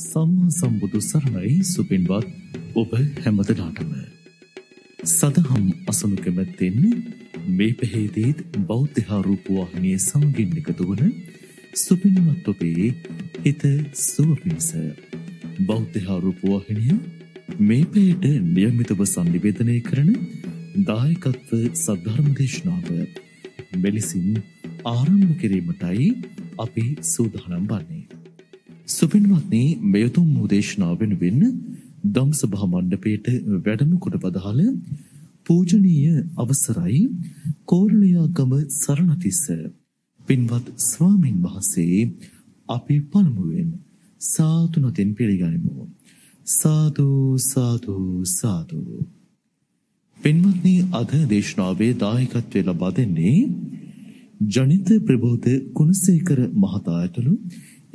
සම්මා සම්බුදු සරණයි සුපින්වත් ඔබ හැමදනාටම. සදහම් අසනු කැමැත්තෙන් මේ පෙහේදීත් බෞද්ධහාරූපවාහිනය සමගින් එකතු වන සුපින්වත් ඔබේ හිත සුව පිණිස. බෞද්ධහාරූපවාහිනිය මේ පේට නියමිතව සන්නිවේදනය කරන දායකත්ව සද්ධර්ම දේශනාව මෙලෙසින් ආරම්භ කිරීමටයි අපි සූදානම් වන්නේ. සුපින්වත්නි මෙයතුම් මුදේශනාව වෙනුවෙන් දම් සභා මණ්ඩපයේට වැඩම කොට පදහල පූජනීය අවසරයි කෝරළයාගම සරණතිස්ස පින්වත් ස්වාමින් වහන්සේ අපි පළමුවෙන් සාදු නොතෙන් පිළිගනිමු සාදු සාදු සාදු පින්වත්නි අද දේශනාවේ දායකත්වය ලබා දෙන්නේ ජනිත ප්‍රබෝධ කුණසේකර මහතා ඇතුළු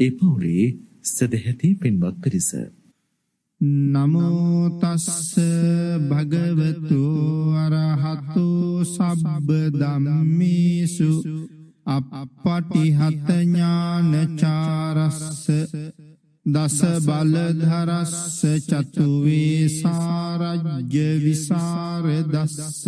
ඒ පවුලේ සදැහැති පින්වත් පිරිස නමෝ තස්ස භගවතු අරහතෝ සබ්බ ධම්මේසු අපපටිහත ඥානචාරස්ස දස බල ධරස්ස චතු වේසාරජ්‍ය විසර දස්ස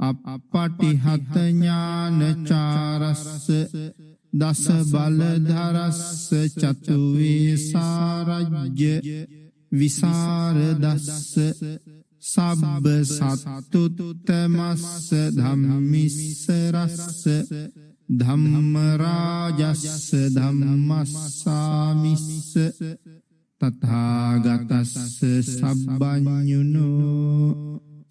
අපපටිහත ඥානචාරස්ස දස බලධරස්ස චතු වේසාරජ්‍ය විසරදස්ස සබ්බ සත්තුත්තමස්ස ධම්මිස්ස රස්ස ධම්ම රාජස්ස ධම්මස්සාමිස්ස තථාගතස්ස සබ්බඤුනෝ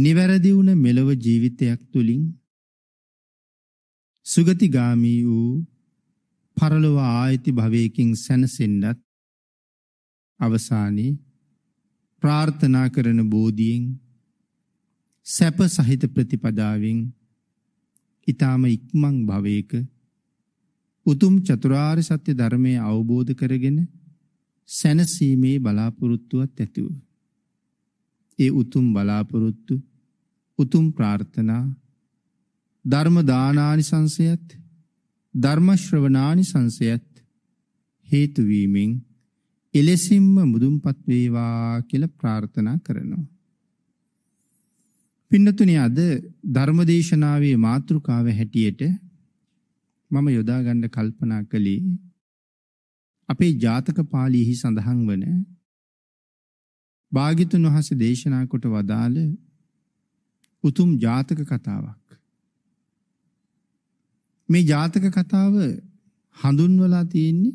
නිවැරදි වුණ මෙලොව ජීවිතයක් තුලින් සුගතිගාමී වූ පරලොව ආයති භවයකින් සැනසෙන්නත් අවසානයේ ප්‍රාර්ථනා කරන බෝධියෙන් සැප සහිත ප්‍රතිපදාවෙන් ඊ타ම ඉක්මන් භවයක උතුම් චතුරාර්ය සත්‍ය ධර්මයේ අවබෝධ කරගෙන සැනසීමේ බලාපොරොත්තුවක් ඇතිවෙයි ඒ උතුම් බලාපොරොත්තු උතුම් ප්‍රාර්ථනා ධර්ම දානානිසංසයත් ධර්ම ශ්‍රවණානිසංසයත් හේතු වීමෙන් එලෙසින්ම මුදුන්පත් වේවා කියලා ප්‍රාර්ථනා කරනවා. පින්නතුනි අද ධර්මදේශනාවේ මාතෘකාව හැටියට මම යොදා ගන්න කල්පනා කළේ අපේ ජාතක පාළියෙහි සඳහන් වන භාගිතුන් වහන්සේ දේශනා කොට වදාළ උතුම් ජාතක කතාවක්. මේ ජාතක කතාව හඳුන්වලා තියෙන්නේ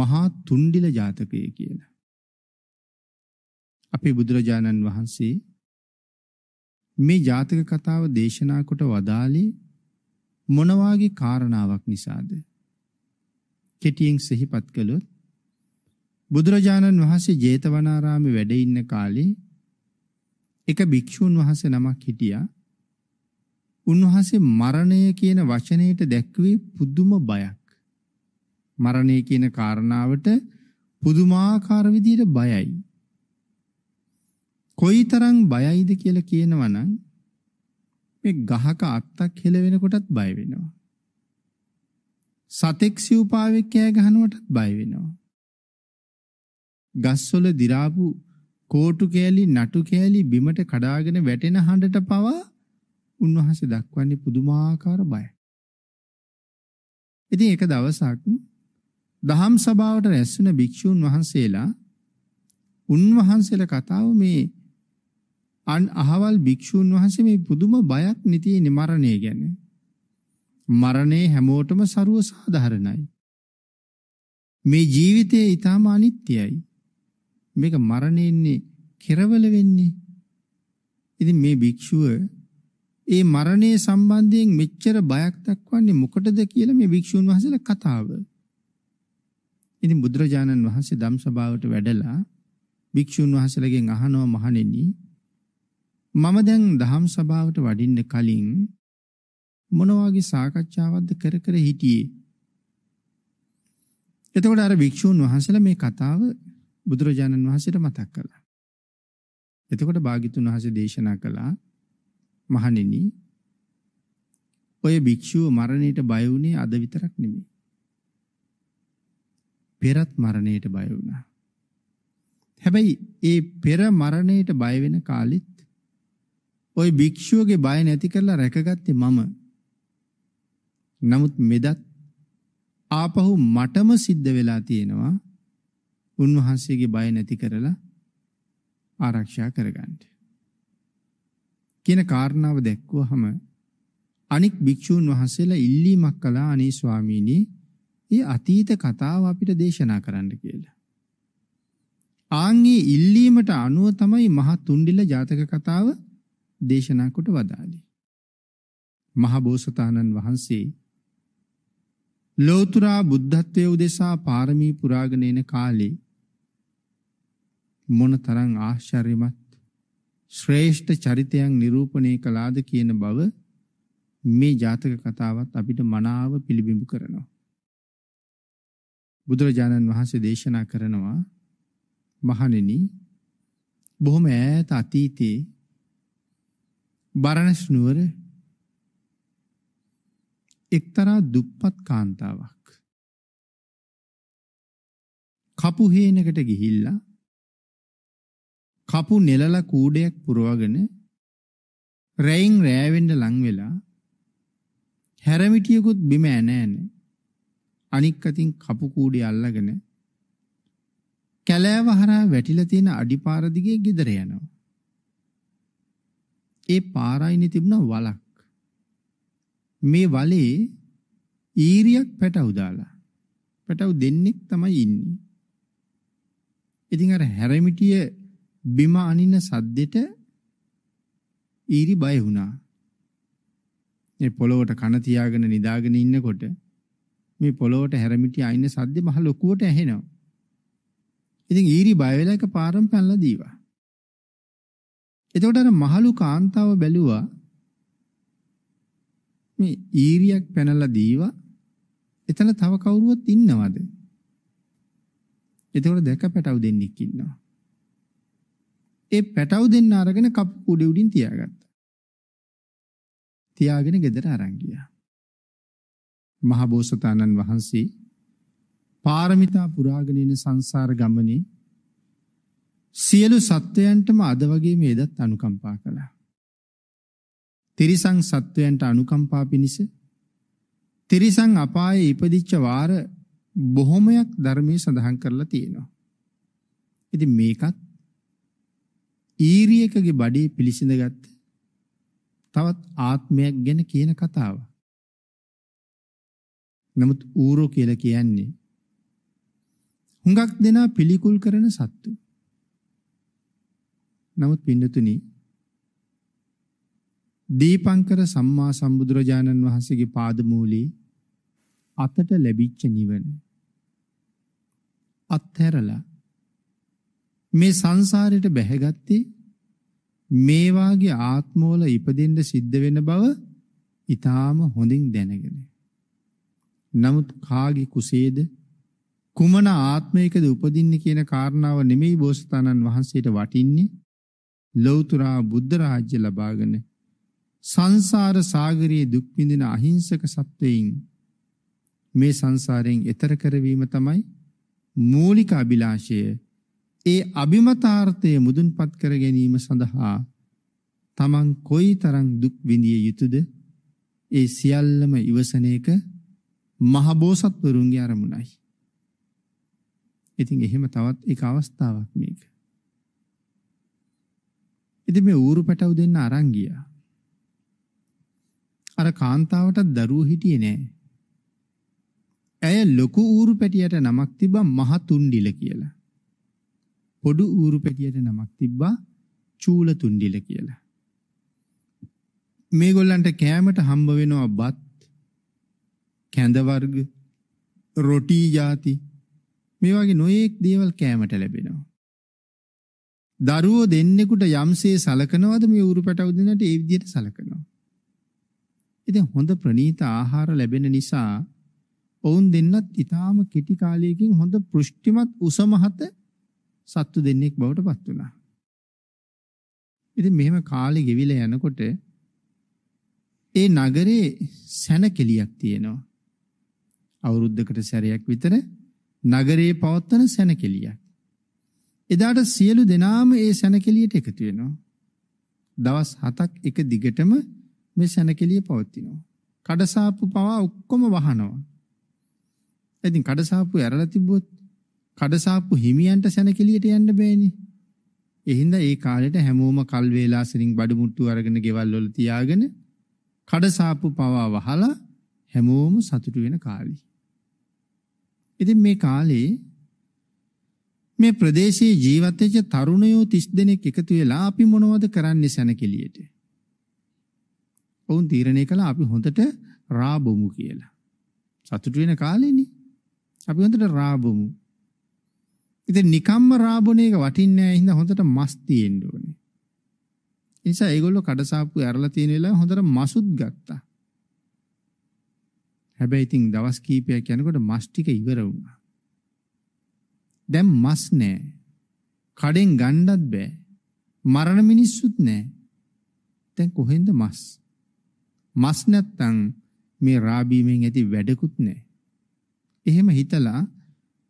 මහා තුන්ඩිල ජාතකය කියලා. අපේ බුදුරජාණන් වහන්සේ මේ ජාතක කතාව දේශනා කොට වදාළේ මොන වාගේ කාරණාවක් නිසාද? කෙටියෙන් සිහිපත් කළොත් බුදුරජාණන් වහන්සේ ජේතවනාරාමේ වැඩ ඉන්න කාලේ එක භික්ෂුන් වහන්සේ නමක් හිටියා. උන්වහන්සේ මරණය කියන වචනයට දැක්වේ පුදුම බයක්. මරණය කියන කාරණාවට පුදුමාකාර විදිහට බයයි. කොයිතරම් බයයිද කියලා කියනවා නම් මේ ගහක අත්තක් හෙල වෙනකොටත් බය වෙනවා. සතෙක් සිව්පාවෙක් කෑ ගහනකොටත් බය වෙනවා. ගස්වල දිරාපු කෝටු කෑලි නටු කෑලි බිමට කඩාගෙන වැටෙන හඬට පවා උන්වහන්සේ දක්වන්නේ පුදුමාකාර බයයි. ඉතින් එක දවසක් දහම් සභාවට රැස්වන භික්ෂූන් වහන්සේලා උන්වහන්සේලා කතාව මේ අන් අහවල් භික්ෂූන් වහන්සේ මේ පුදුම බයක් නිතියේ මරණය ගැන. මරණය හැමෝටම ਸਰව සාධාරණයි. මේ ජීවිතය ඊටාම අනිත්‍යයි. මේක මරණය ඉන්නේ කෙරවල වෙන්නේ. ඉතින් මේ භික්ෂුව ඒ මරණය සම්බන්ධයෙන් මෙච්චර බයක් දක්වන්නේ මොකටද කියලා මේ භික්ෂුන් වහන්සේලා කතාව. ඉතින් බුදුරජාණන් වහන්සේ ධම් සභාවට වැඩලා භික්ෂුන් වහන්සේලාගෙන් අහනවා මහණෙනි මම දැන් ධම් සභාවට වඩින්න කලින් මොන වගේ සාකච්ඡාවක්ද කර කර හිටියේ එතකොට අර භික්ෂුන් වහන්සේලා මේ කතාව බුදුරජාණන් වහන්සේට මතක් කළා. එතකොට භාග්‍යතුන් වහන්සේ දේශනා කළා මහණෙනි ඔය භික්ෂුව මරණයට බය වුණේ අද විතරක් නෙමෙයි. පෙරත් මරණයට බය වුණා. හැබැයි ඒ පෙර මරණයට බය වෙන කාලෙත් ওই භික්ෂුවගේ බය නැති කරලා රැකගත්තේ මම. නමුත් මෙදත් ආපහු මටම සිද්ධ වෙලා තියෙනවා උන්වහන්සේගේ බය නැති කරලා ආරක්ෂා කරගන්න. කියන කාරණාව දැක්වුවහම අනික් භික්ෂූන් වහන්සේලා ඉල්ලීමක් කළා අනේ ස්වාමීනි, "ඒ අතීත කතාව අපිට දේශනා කරන්න" කියලා. ආන්ගේ ඉල්ලීමට අනුව තමයි මහ තුන්ඩිල ජාතක කතාව දේශනා කොට වදාළේ. මහ බෝසතාණන් වහන්සේ ලෝතුරා බුද්ධත්වයේ උදෙසා පාරමී පුරාගෙන එන කාලේ මොනතරම් ආශ්චර්යමත් ශ්‍රේෂ්ඨ චරිතයන් නිරූපණය කළාද කියන බව මේ ජාතක කතාවත් අපිට මනාව පිළිබිඹු කරනවා. බුදුරජාණන් වහන්සේ දේශනා කරනවා මහණෙනි බොහොම ඈත අතීතයේ බරණස් නුවර එක්තරා දුප්පත් කාන්තාවක් කපුහේනකට ගිහිල්ලා කපු නෙලලා කූඩයක් පුරවගෙන රැයින් රෑවෙන්න ලං වෙලා හැරමිටියකුත් බිම ඇන ඇන අනික් අතින් කපු කූඩේ අල්ලගෙන කැලෑව හරහා වැටිලා තියෙන අඩිපාර දිගේ ගෙදර යනවා. ඒ පාරයිනේ තිබුණා වලක්. මේ වලේ ඊරියක් පැටවු දාලා පැටවු දෙන්නෙක් තමයි ඉන්නේ. ඉතින් අර හැරමිටිය බිම අනින සද්දෙට ඊරි බය වුණා. මේ පොළොවට කන තියාගෙන නිදාගෙන ඉන්නකොට මේ පොළොවට හැරමිටි අයින සද්දෙ මහ ලොකුවට ඇහෙනවා. ඉතින් ඊරි බය වෙලා එක පාරම් පැනලා දීවා. එතකොට අර මහලු කාන්තාව බැලුවා මේ ඊරියක් පැනලා දීවා. එතන තව කවුරුවත් ඉන්නවද? එතකොට දැක පැටව දෙන්නෙක් ඉන්නවා. ඒ පැටව දෙන්න අරගෙන කප් උඩ උඩින් තියාගත්තා. තියාගෙන ගෙදර අරන් ගියා. මහබෝසතාණන් වහන්සේ පාරමිතා පුරාගෙන එන සංසාර ගමනේ සියලු සත්වයන්ටම අද වගේ මේදත් අනුකම්පා කළා. තිරිසං සත්වයන්ට අනුකම්පා පිණිස තිරිසං අපායේ ඉපදිච්ච වාර බොහොමයක් ධර්මයේ සඳහන් කරලා තියෙනවා. ඉතින් මේකත් ඊරියකගේ බඩේ පිලිසිඳගත්ත තවත් ආත්මයක් ගැන කියන කතාව. නමුත් ඌරෝ කියලා කියන්නේ හුඟක් දෙනා පිළිකුල් කරන සත්තු. නමුත් පින්නතුනි දීපංකර සම්මා සම්බුදුරජාණන් වහන්සේගේ පාදමූලී අතට ලැබිච්ච නිවන අත්හැරලා මේ සංසාරයට බැහැගත්තේ මේ වාගේ ආත්මවල ඉපදෙන්න සිද්ධ වෙන බව ඊටාම හොඳින් දැනගෙන. නමුත් කාගේ කුසේද කුමන ආත්මයකද උපදින්නේ කියන කාරණාව නෙමෙයි බෝසතාණන් වහන්සේට වටින්නේ ලෞතර බුද්ධ රාජ්‍ය ලබාගෙන සංසාර සාගරයේ දුක් විඳින අහිංසක සත්වයින් මේ සංසාරයෙන් එතර කරවීම තමයි මූලික අභිලාෂය ඒ අභිමතාර්ථය මුදුන්පත් කර ගැනීම සඳහා තමන් කොයි තරම් දුක් විඳිය යුතුද ඒ සියල්ලම ඉවසන එක මහබෝසත්වරුන්ගේ අරමුණයි. ඉතින් එහෙම තවත් එක අවස්ථාවක් මේක. ඉතින් මේ ඌරු පැටව දෙන්න අරන් ගියා. අර කාන්තාවට දරුවෝ හිටියේ නෑ. ඇය ලොකු ඌරු පැටියට නමක් තිබ්බා මහ තුන්ඩිල කියලා. පොඩු ඌරු පැටියට නමක් තිබ්බා චූලතුන්ඩිල කියලා. මේගොල්ලන්ට කෑමට හම්බ වෙනවා බත් කැඳ වර්ග රොටි ಜಾති මේ වගේ නොයේක් දේවල් කෑමට ලැබෙනවා. දරුවෝ දෙන්නෙකුට යම්සේ සලකනවද මේ ඌරු පැටව දෙන්නට ඒ විදිහට සලකනවා. ඉතින් හොඳ ප්‍රණීත ආහාර ලැබෙන නිසා ඔවුන් දෙන්නත් ඊටාම කෙටි කාලයකින් හොඳ පුෂ්ටිමත් උසමහත සත්තු දෙන්නෙක් බවට පත් වුණා. ඉතින් මෙහෙම කාලේ ගෙවිලා යනකොට ඒ නගරේ සැනකෙලියක් තියෙනවා. අවුරුද්දකට සැරයක් විතර නගරේ පවත්වන සැනකෙලියක්. එදාට සියලු දෙනාම ඒ සැනකෙලියට එකතු වෙනවා. දවස් 7ක් එක දිගටම මේ සැනකෙලිය පවත්ිනවා. කඩසාප්පු පවා ඔක්කොම වහනවා. ඉතින් කඩසාප්පු ඇරලා තිබ්බොත් කඩසාප්පු හිමියන්ට සැනකෙලියට යන්න බෑනේ. එහින්ද ඒ කාලෙට හැමෝම කල් වේලා සිරින් බඩු මුට්ටු අරගෙන ගෙවල් වල තියාගෙන කඩසාප්පු පවා වහලා හැමෝම සතුටු වෙන කාලේ. ඉතින් මේ කාලේ මේ ප්‍රදේශයේ ජීවත් වෙච්ච තරුණයෝ 30 දෙනෙක් එකතු වෙලා අපි මොනවද කරන්නේ සැනකෙලියට? ඔවුන් තීරණය කළා අපි හොඳට රාබොමු කියලා. සතුටු වෙන කාලෙනේ. අපි හොඳට රාබොමු. ඉතින් නිකම්ම රාබුණ එක වටින්නේ නැහැ හින්දා හොඳට මස් තියෙන්න ඕනේ. ඒ නිසා ඒගොල්ලෝ කඩසාප්පු ඇරලා තියෙන වෙලාව හොඳට මසුත් ගත්තා. හැබැයි ඉතින් දවස් කීපයක් යනකොට මස් ටික ඉවර වුණා. දැන් මස් නැහැ. කඩෙන් ගන්නත් බෑ. මරණ මිනිස්සුත් නැහැ. දැන් කොහෙන්ද මස්? මස් නැත්තම් මේ රාබීමෙන් ඇති වැඩකුත් නැහැ. එහෙම හිතලා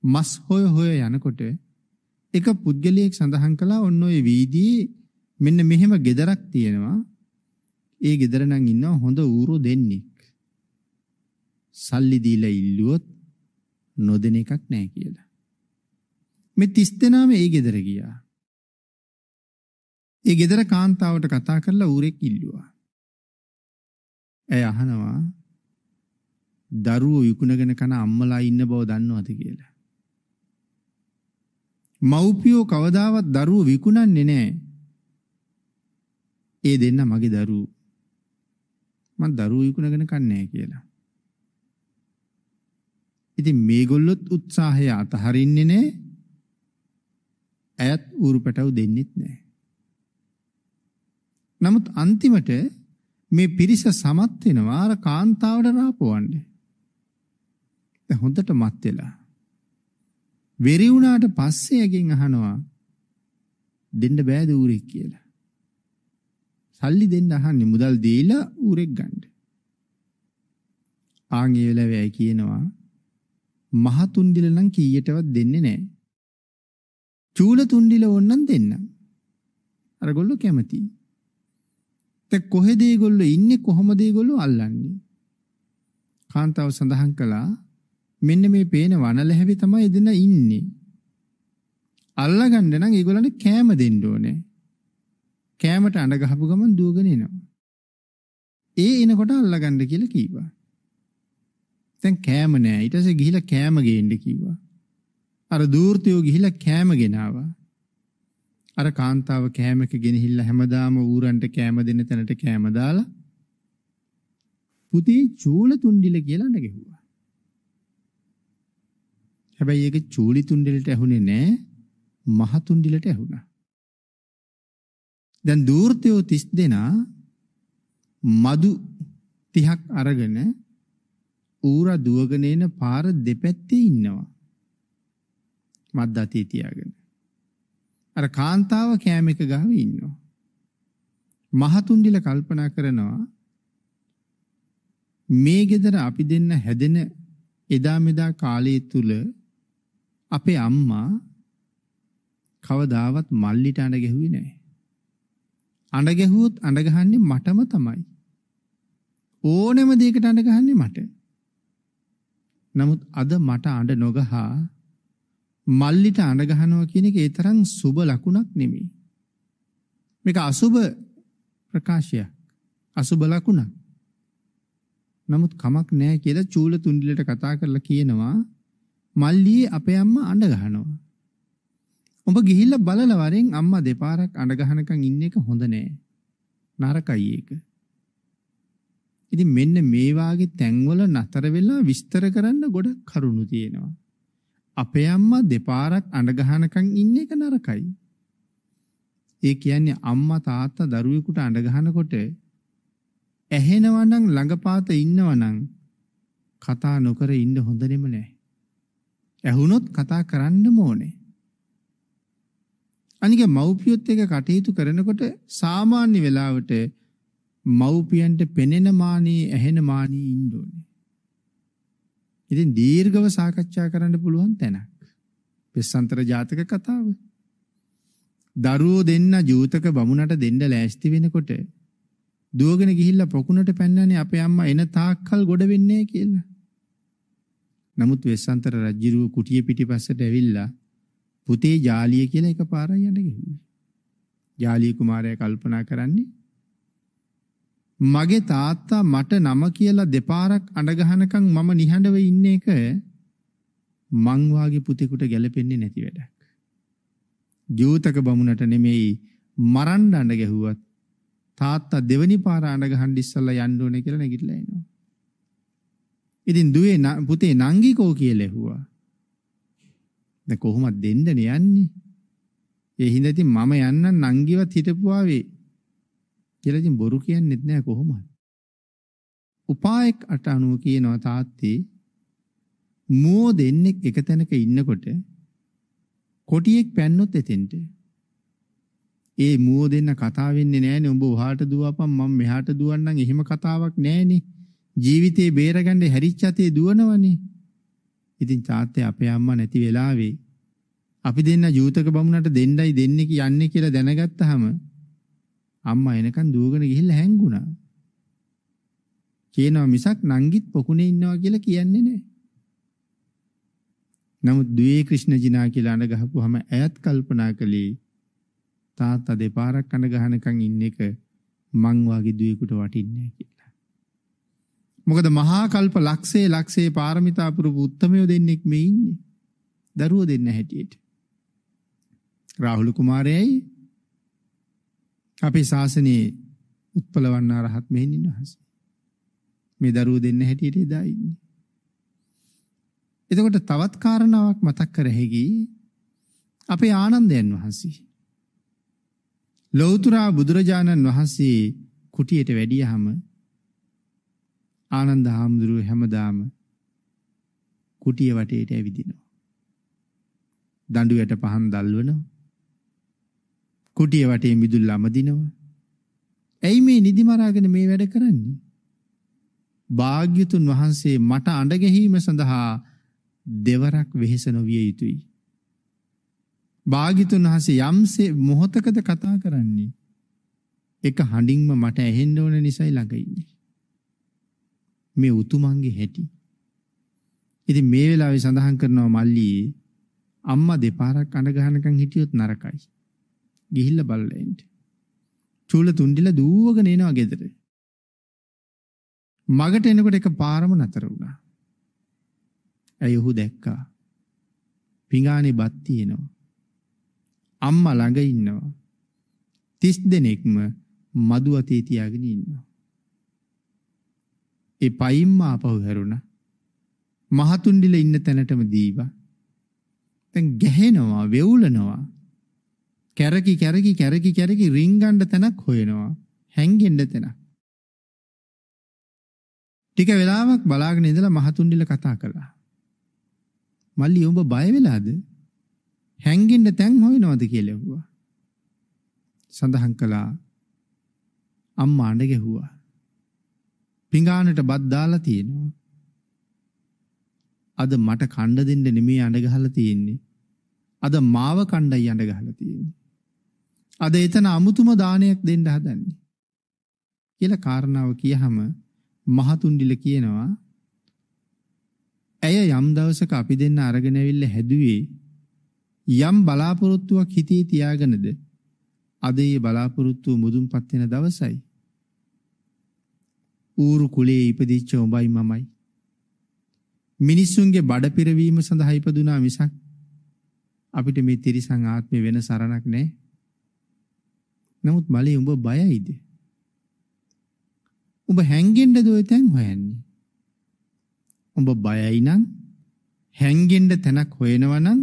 මස් හොය හොය යනකොට එක පුද්ගලයෙක් සඳහන් කළා ඔන්න ඔය වීදියේ මෙන්න මෙහෙම ගෙදරක් තියෙනවා. ඒ ගෙදර නම් ඉන්නවා හොඳ ඌරු දෙන්නෙක්. සල්ලි දීලා ඉල්ලුවොත් නොදෙන එකක් නැහැ කියලා. මේ 30 දෙනාම ඒ ගෙදර ගියා. ඒ ගෙදර කාන්තාවට කතා කරලා ඌරෙක් ඉල්ලුවා. ඇය අහනවා දරුවෝ යුකුණගෙන කන අම්මලා ඉන්න බව දන්නවද කියලා. මව්පියෝ කවදාවත් දරුවෝ විකුණන්නේ නැහැ. ඒ දෙන්න මගේ දරුවෝ. මම දරුවෝ විකුණගෙන කන්නේ කියලා. ඉතින් මේගොල්ලොත් උත්සාහය අතහරින්නේ නැහැ. ඇයත් ඌරුපටව දෙන්නෙත් නැහැ. නමුත් අන්තිමට මේ පිරිස සමත් වෙනවා අර කාන්තාවට රාපවන්නේ. දැන් හොඳට මත් වෙලා වෙරි වුණාට පස්සේ එකෙන් අහනවා දෙන්න බෑද ඌරෙක් කියලා. සල්ලි දෙන්න අහන්නේ මුදල් දීලා ඌරෙක් ගන්න. ආන් ඒ වෙලාවේ ඇයි කියනවා මහතුන් දිල නම් කීයටවත් දෙන්නේ නැහැ. චූල තුන් දිල ඕන්නම් දෙන්නම්. අරගොල්ලෝ කැමතියි. දැන් කොහෙද ඒගොල්ලෝ ඉන්නේ කොහොමද ඒගොල්ලෝ අල්ලන්නේ? කාන්තාව සඳහන් කළා මෙන්න මේ පේන වනල හැවි තමයි එදින ඉන්නේ. අල්ලගන්න නම් ඒගොල්ලන්ට කෑම දෙන්න ඕනේ. කෑමට අඬ ගහපු ගමන් දුවගෙන එනවා. ඒ එනකොට අල්ලගන්න කියලා කීවා. දැන් කෑම නෑ. ඊට පස්සේ ගිහිල්ලා කෑම ගේන්න කිව්වා. අර දූර්තයෝ ගිහිල්ලා කෑම ගෙනාවා. අර කාන්තාව කෑමක ගෙනහිල්ලා හැමදාම ඌරන්ට කෑම දෙන තැනට කෑම දාලා පුතේ චූල තුන්ඩිල කියලා නැගෙව්වා. හැබැයි ඒක චූලි තුන්ඩලට ඇහුනේ නෑ මහ තුන්ඩලට ඇහුණා. දැන් දූර්තයෝ 30 දෙනා මදු 30ක් අරගෙන ඌර දුවගෙන එන පාර දෙපැත්තේ ඉන්නවා. මද්ද අතේ තියාගෙන. අර කාන්තාව කෑම එක ගහව ඉන්නවා. මහතුන්ඩිල කල්පනා කරනවා මේ ගෙදර අපි දෙන්න හැදෙන එදා මෙදා කාලයේ තුල අපේ අම්මා කවදාවත් මල්ලිට අඬ ගැහුවේ නැහැ. අඬ ගැහුවොත් අඬ ගහන්නේ මටම තමයි. ඕනෙම දෙයකට අඬ ගහන්නේ මට. නමුත් අද මට අඬ නොගහ මල්ලිට අඬ ගහනවා කියන එක ඒ තරම් සුබ ලකුණක් නෙමෙයි. මේක අසුබ ප්‍රකාශයක්. අසුබ ලකුණක්. නමුත් කමක් නැහැ කියලා චූල තුන්ඩිලට කතා කරලා කියනවා මල්ලියේ අපේ අම්මා අඬ ගහනවා. ඔබ ගිහිල්ලා බලලා වරෙන් අම්මා දෙපාරක් අඬ ගහනකම් ඉන්න එක හොඳ නෑ. නරකයි ඒක. ඉතින් මෙන්න මේ වාගේ තැන්වල නතර වෙලා විස්තර කරන්න ගොඩක් කරුණු තියෙනවා. අපේ අම්මා දෙපාරක් අඬ ගහනකම් ඉන්න එක නරකයි. ඒ කියන්නේ අම්මා තාත්තා දරුවෙකුට අඬ ගහනකොට ඇහෙනවා නම් ළඟපාත ඉන්නවා නම් කතා නොකර ඉන්න හොඳ නෙම නෑ. ඇහුනොත් කතා කරන්නම ඕනේ. අනික මව්පියොත් එක්ක කටයුතු කරනකොට සාමාන්‍ය වෙලාවට මව්පියන්ට පෙනෙන මානී ඇහෙන මානී ඉන්න ඕනේ. ඉතින් දීර්ඝව සාකච්ඡා කරන්න පුළුවන් තැනක්. පෙස්සන්තර ජාතක කතාව. දරුවෝ දෙන්න ජූතක බමුණට දෙන්න ලෑස්ති වෙනකොට දුවගෙන ගිහිල්ලා පොකුණට පැන්නනේ අපේ අම්මා එන තාක්කල් ගොඩ වෙන්නේ කියලා. නමුත් වෙස්සන්තර රජුව කුටිය පිටිපස්සට ඇවිල්ලා පුතේ ජාලිය කියලා එකපාරයි යන්න ගිහින්. ජාලිය කුමාරයා කල්පනා කරන්නේ මගේ තාත්තා මට නම කියලා දෙපාරක් අඬගහනකම් මම නිහඬව ඉන්න එක මං වාගේ පුතෙකුට ගැලපෙන්නේ නැති වැඩක්. ජෝතක බමුණට නෙමෙයි මරන්න අඬ ගැහුවත් තාත්තා දෙවනි පාර අඬ ගහන්න ඉස්සලා යන්න ඕනේ කියලා නැගිටලා එනවා. ඉතින් දුවේ පුතේ නංගිකෝ කියලා ඇහුවා. දැන් කොහොමද දෙන්න යන්නේ? ඒ හින්දා ඉතින් මම යන්න නංගිවත් හිටපුවාවේ කියලා ඉතින් බොරු කියන්නෙත් නෑ කොහොමද? උපායක් අට අනුව කියනවා තාත්තේ මෝ දෙන්නෙක් එක තැනක ඉන්නකොට කොටියෙක් පැන්නොත් එතෙන්ට ඒ මෝ දෙන්න කතා වෙන්නේ නෑනේ උඹ වහාට දුවපන් මම මෙහාට දුවන්නම් එහෙම කතාවක් නෑනේ ජීවිතේ බේරගන්න හැරිච්ච අතේ දුවනවනේ. ඉතින් තාත්තේ අපේ අම්මා නැති වෙලාවේ අපි දෙන්න ජූතක බමුණට දෙන්නයි දෙන්නේ කියන්නේ කියලා දැනගත්තාම අම්මා එනකන් දුවගෙන ගිහිල්ලා හැංගුණා. කියනවා මිසක් නංගිත් පොකුණේ ඉන්නවා කියලා කියන්නේ නැහැ. නමුත් දුවේ ක්‍රිෂ්ණ ජිනා කියලා අඬ ගහපුවාම ඇයත් කල්පනා කළේ තාත්තා දෙපාරක් අඬ ගහනකන් ඉන්න එක මං වාගේ දුවේකට වටින්නේ නැහැ කියලා. මොකද මහා කල්ප ලක්ෂේ ලක්ෂේ පාරමිතා පුරුපු උත්තමයෝ දෙන්නෙක් මේ ඉන්නේ. දරුවෝ දෙන්න හැටියට. රාහුල කුමාරයයි අපේ ශාසනයේ උත්පලවන්න රහත් මෙහෙණින් වහන්සේ. මේ දරුවෝ දෙන්න හැටියට එදා ඉන්නේ. එතකොට තවත් කාරණාවක් මතක් කර හැකි අපේ ආනන්දයන් වහන්සේ. ලෞතර බුදුරජාණන් වහන්සේ කුටියට වැඩියහම ආනන්ද හාමුදුරුව හැමදාම කුටිය වටේට ඇවිදිනවා. දඬුයට පහන් දල්වනවා. කුටිය වටේ මිදුල් අමදිනවා. ඇයි මේ නිදි මරාගෙන මේ වැඩ කරන්නේ? භාග්‍යතුන් වහන්සේ මට අඬ ගැහිම සඳහා දෙවරක් වෙහෙස නොවිය යුතුයි. භාග්‍යතුන් වහන්සේ යම්සේ මොහතකද කතා කරන්නේ? එක හඬින්ම මට ඇහෙන්න ඕන නිසායි ළඟ ඉන්නේ. මේ උතුමන්ගේ හැටි. ඉතින් මේ වෙලාවේ සඳහන් කරනවා මල්ලියේ අම්මා දෙපාරක් අඬ ගහනකම් හිටියොත් නරකයි. ගිහිල්ලා බලලා එන්න. චූල තුන්ඩිලා දූවගෙන එනවා ගෙදර. මගට එනකොට එක පාරම නතර වුණා. ඇයි ඔහු දැක්කා. පිඟානේ බත් තියෙනවා. අම්මා ළඟ ඉන්නවා. 30 දෙනෙක්ම මදු අතේ තියාගෙන ඉන්නවා. ඒ පයින්ම ආපහු හැරුණා. මහතුන්ඩිල ඉන්න තැනටම දීවා. දැන් ගැහෙනවා, වෙවුලනවා. කැරකි කැරකි කැරකි කැරකි රින්ගන්න තැනක් හොයනවා. හැංගෙන්න තැනක්. ටික වෙලාවක් බලාගෙන ඉඳලා මහතුන්ඩිල කතා කළා. මල්ලි උඹ බය වෙලාද? හැංගෙන්න තැන් හොයනවද කියලා ඇහුවා. සඳහන් කළා අම්මා අඬ ගැහුවා. පිඟානට බත් දාලා තියෙනවා. අද මට කණ්ඩ දෙන්න නෙමෙයි අඬ ගහලා තියෙන්නේ. අද මාව කණ්ඩයි අඬ ගහලා තියෙන්නේ. අද එතන අමුතුම දානයක් දෙන්න හදන්නේ. කියලා කාරණාව කියහම මහතුන්ඩිල කියනවා ඇය යම් දවසක අපි දෙන්න අරගෙන ඇවිල්ලා හැදුවේ යම් බලාපොරොත්තුවක් හිතේ තියාගෙනද අද ඒ බලාපොරොත්තුව මුදුන්පත් වෙන දවසයි ඌරු කුලේ ඉපදිච්ච උඹයි මමයි. මිනිස්සුන්ගේ බඩ පිරවීම සඳහා ඉපදුනා මිසක් අපිට මේ තිරිසන් ආත්මේ වෙන සරණක් නැහැ. නමුත් මලේ උඹ බයයිද? උඹ හැංගෙන්නද ඔය තැන් හොයන්නේ? උඹ බයයි නම් හැංගෙන්න තැනක් හොයනවා නම්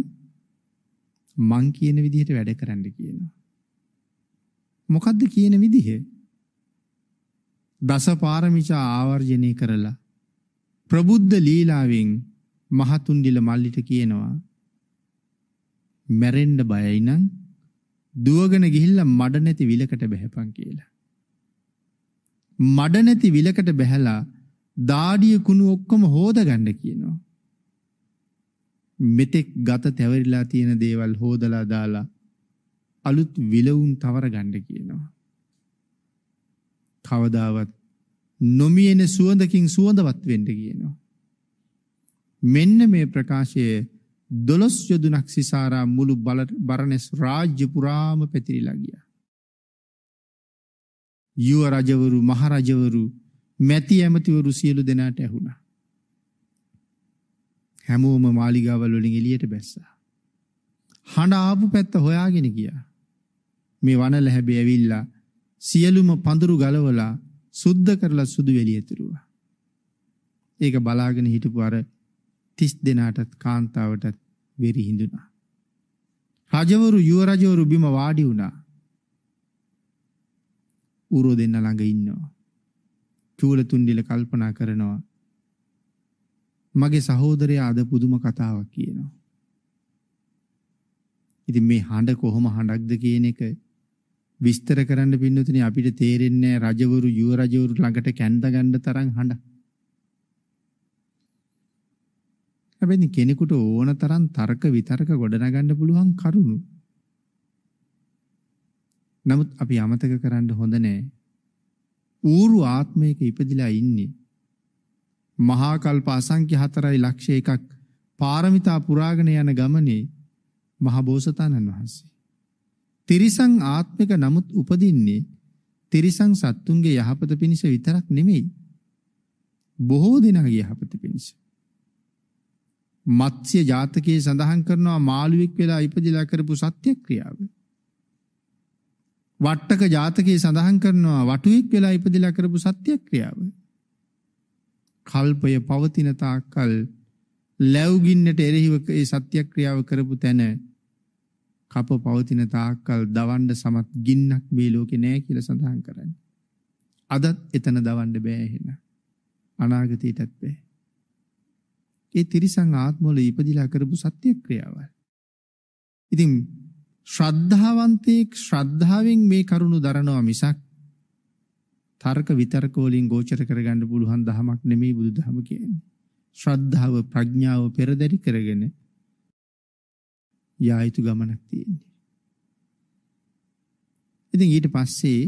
මං කියන විදිහට වැඩ කරන්න කියනවා. මොකද්ද කියන විදිහ? දස පාරමිතා ආවර්ජනය කරලා ප්‍රබුද්ධ ලීලාවෙන් මහතුන්ඩිල මල්ලිට කියනවා මැරෙන්න බයයි නම් දුවගෙන ගිහිල්ලා මඩ නැති විලකට බැහැපන් කියලා. මඩ නැති විලකට බැහැලා දාඩිය කුණු ඔක්කොම හොදගන්න කියනවා. මෙතෙක් ගත තැවරිලා තියෙන දේවල් හොදලා දාලා අලුත් විලවුන් තවර ගන්න කියනවා. කවදාවත් නොමියෙන සුවඳකින් සුවඳවත් වෙන්න කියනවා. මෙන්න මේ ප්‍රකාශයේ දොළොස් යොදුනක් සිසාරා මුළු බරණැස් රාජ්‍ය පුරාම පැතිරිලා ගියා. යුව රජවරු මහරජවරු මැති ඇමතිවරු සියලු දෙනාට ඇහුණා. හැමෝම මාලිගාවල් වලින් එළියට බැස්සා. හඬ ආපු පැත්ත හොයාගෙන ගියා. මේ වනල හැබේ ඇවිල්ලා සියලුම පඳුරු ගලවලා සුද්ධ කරලා සුදු වෙලිය ඇතිරුවා. ඒක බලාගෙන හිටපු අර 30 දෙනාටත් කාන්තාවටත් වෙරි හිඳුණා. රජවරු යුවරජවරු බිම වාඩි වුණා. ඌරෝ දෙන්න ළඟ ඉන්නවා. චූලතුන්ඩිල කල්පනා කරනවා. මගේ සහෝදරයා අද පුදුම කතාවක් කියනවා. ඉතින් මේ හඬ කොහොම හඬක්ද කියන එක විස්තර කරන්න පින්නතුනි අපිට තේරෙන්නේ රජවරු යුව රජවරු ළඟට කැඳ ගන්න තරම් හඬ. හැබැයි කෙනෙකුට ඕන තරම් තර්ක විතර්ක ගොඩනගන්න පුළුවන් කරුණු. නමුත් අපි අමතක කරන්න හොඳ නෑ. ඌරු ආත්මයක ඉපදිලා ඉන්නේ. මහා කල්ප අසංඛ්‍ය 4 ලක්ෂ 1ක් පාරමිතා පුරාගෙන යන ගමනේ මහ බෝසතාණන් වහන්සේ තිරිසං ආත්මික නමුත් උපදින්නේ තිරිසං සත්තුන්ගේ යහපත පිණිස විතරක් නෙමෙයි. බොහෝ දෙනාගේ යහපත පිණිස. මත්ස්‍ය ජාතකයේ සඳහන් කරනවා මාළුවෙක් වෙලා ඉපදිලා කරපු සත්‍යක්‍රියාව. වට්ටක ජාතකයේ සඳහන් කරනවා වටුවෙක් වෙලා ඉපදිලා කරපු සත්‍යක්‍රියාව. කල්පය පවතින තාක්කල් ලැබුගින්නට එරෙහිව ඒ සත්‍යක්‍රියාව කරපු තැන කප පවතින තාක්කල් දවන්න සමත් ගින්නක් මේ ලෝකේ නෑ කියලා සඳහන් කරන්නේ. අදත් එතන දවන්න බෑ එහෙනම්. අනාගතයටත් බෑ. ඒ තිරිසන් ආත්මවල ඉපදිලා කරපු සත්‍ය ක්‍රියාවල්. ඉතින් ශ්‍රද්ධාවන්තයෙක් ශ්‍රද්ධාවෙන් මේ කරුණු දරනවා මිසක් තර්ක විතර්ක වලින් ගෝචර කරගන්න පුළුවන් ධමයක් නෙමෙයි බුදුදහම කියන්නේ. ශ්‍රද්ධාව ප්‍රඥාව පෙරදරි කරගෙන යා යුතු ගමනක් තියෙන්නේ. ඉතින් ඊට පස්සේ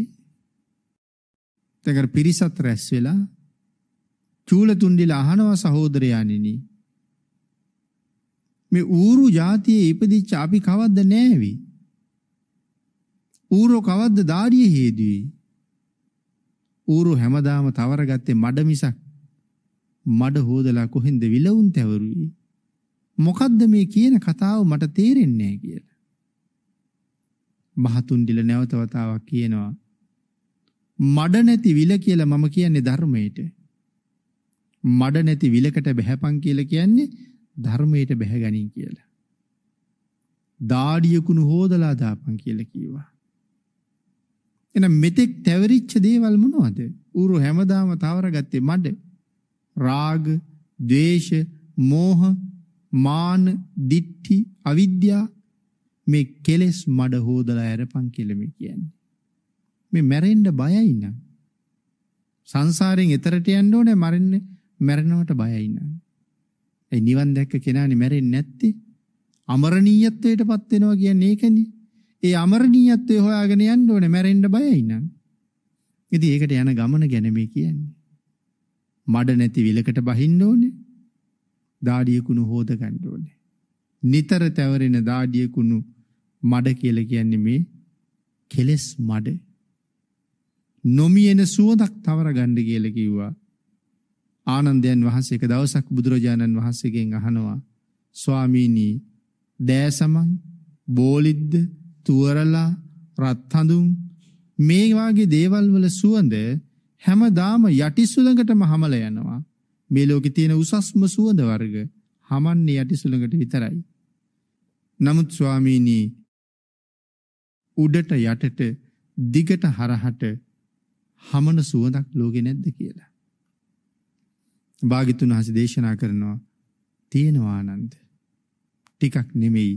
දැන් පිරිසත් රැස් වෙලා චූලතුන්ඩිල අහනවා සහෝදරයාණෙනි මේ ඌරු જાතියේ ඉපදිච්ච අපි කවද්ද නෑවි ඌරෝ කවද්ද ධාරිය හේදුවේ ඌරු හැමදාම තවරගත්තේ මඩ මිසක් මඩ හොදලා කොහෙන්ද විලවුන් තැවරුවේ මොකද්ද මේ කියන කතාව මට තේරෙන්නේ නැහැ කියලා. මහතුන් දිල නැවත වතාවක් කියනවා. මඩ නැති විල කියලා මම කියන්නේ ධර්මයට. මඩ නැති විලකට බැහැපන් කියලා කියන්නේ ධර්මයට බැහැගනින් කියලා. දාඩියකුණු හොදලා දාපන් කියලා කිව්වා. එහෙනම් මෙතෙක් තැවරිච්ච දේවල් මොනවද? ඌරු හැමදාම තවරගත්තේ මඩ. රාග, ද්වේෂ, මෝහ, මාන, ditthi, අවිද්‍යා මේ කෙලෙස් මඩ හොදලා ඇරපන් කියලා මේ කියන්නේ. මේ මැරෙන්න බයයි නම් සංසාරයෙන් එතරට යන්න ඕනේ මරෙන්න මැරෙනවට බයයි නම්. ඒ නිවන් දැක්ක කෙනානේ මැරෙන්නේ නැත්තේ. අමරණීයත්වයටපත් වෙනවා කියන්නේ ඒකනේ. ඒ අමරණීයත්වය හොයාගෙන යන්න ඕනේ මැරෙන්න බයයි නම්. ඉතින් ඒකට යන ගමන ගැන මේ කියන්නේ. මඩ නැති විලකට බහින්න ඕනේ. දාඩියකුණු හොද ගන්න ඕනේ. නිතර තැවරෙන දාඩියකුණු මඩ කියලා කියන්නේ මේ කෙලස් මඩ. නොමියෙන සුවඳක් තවර ගන්න කියලා කිව්වා. ආනන්දයන් වහන්සේ එක දවසක් බුදුරජාණන් වහන්සේගෙන් අහනවා ස්වාමීනි දෑසමන් බෝලිද්ද තුවරලා රත්හඳුන් මේ වාගේ දේවල් වල සුවඳ හැමදාම යටි සුළඟටම හැමල යනවා මේ ලෝකේ තියෙන උසස්ම සුවඳ වර්ග හමන්නේ යටි සුළඟට විතරයි. නමුත් ස්වාමීනි උඩට යටට දිගට හරහට හමන සුවඳක් ලෝකේ නැද්ද කියලා. භාග්‍යතුන් වහන්සේ දේශනා කරනවා තියෙනවා ආනන්ද. ටිකක් නෙමෙයි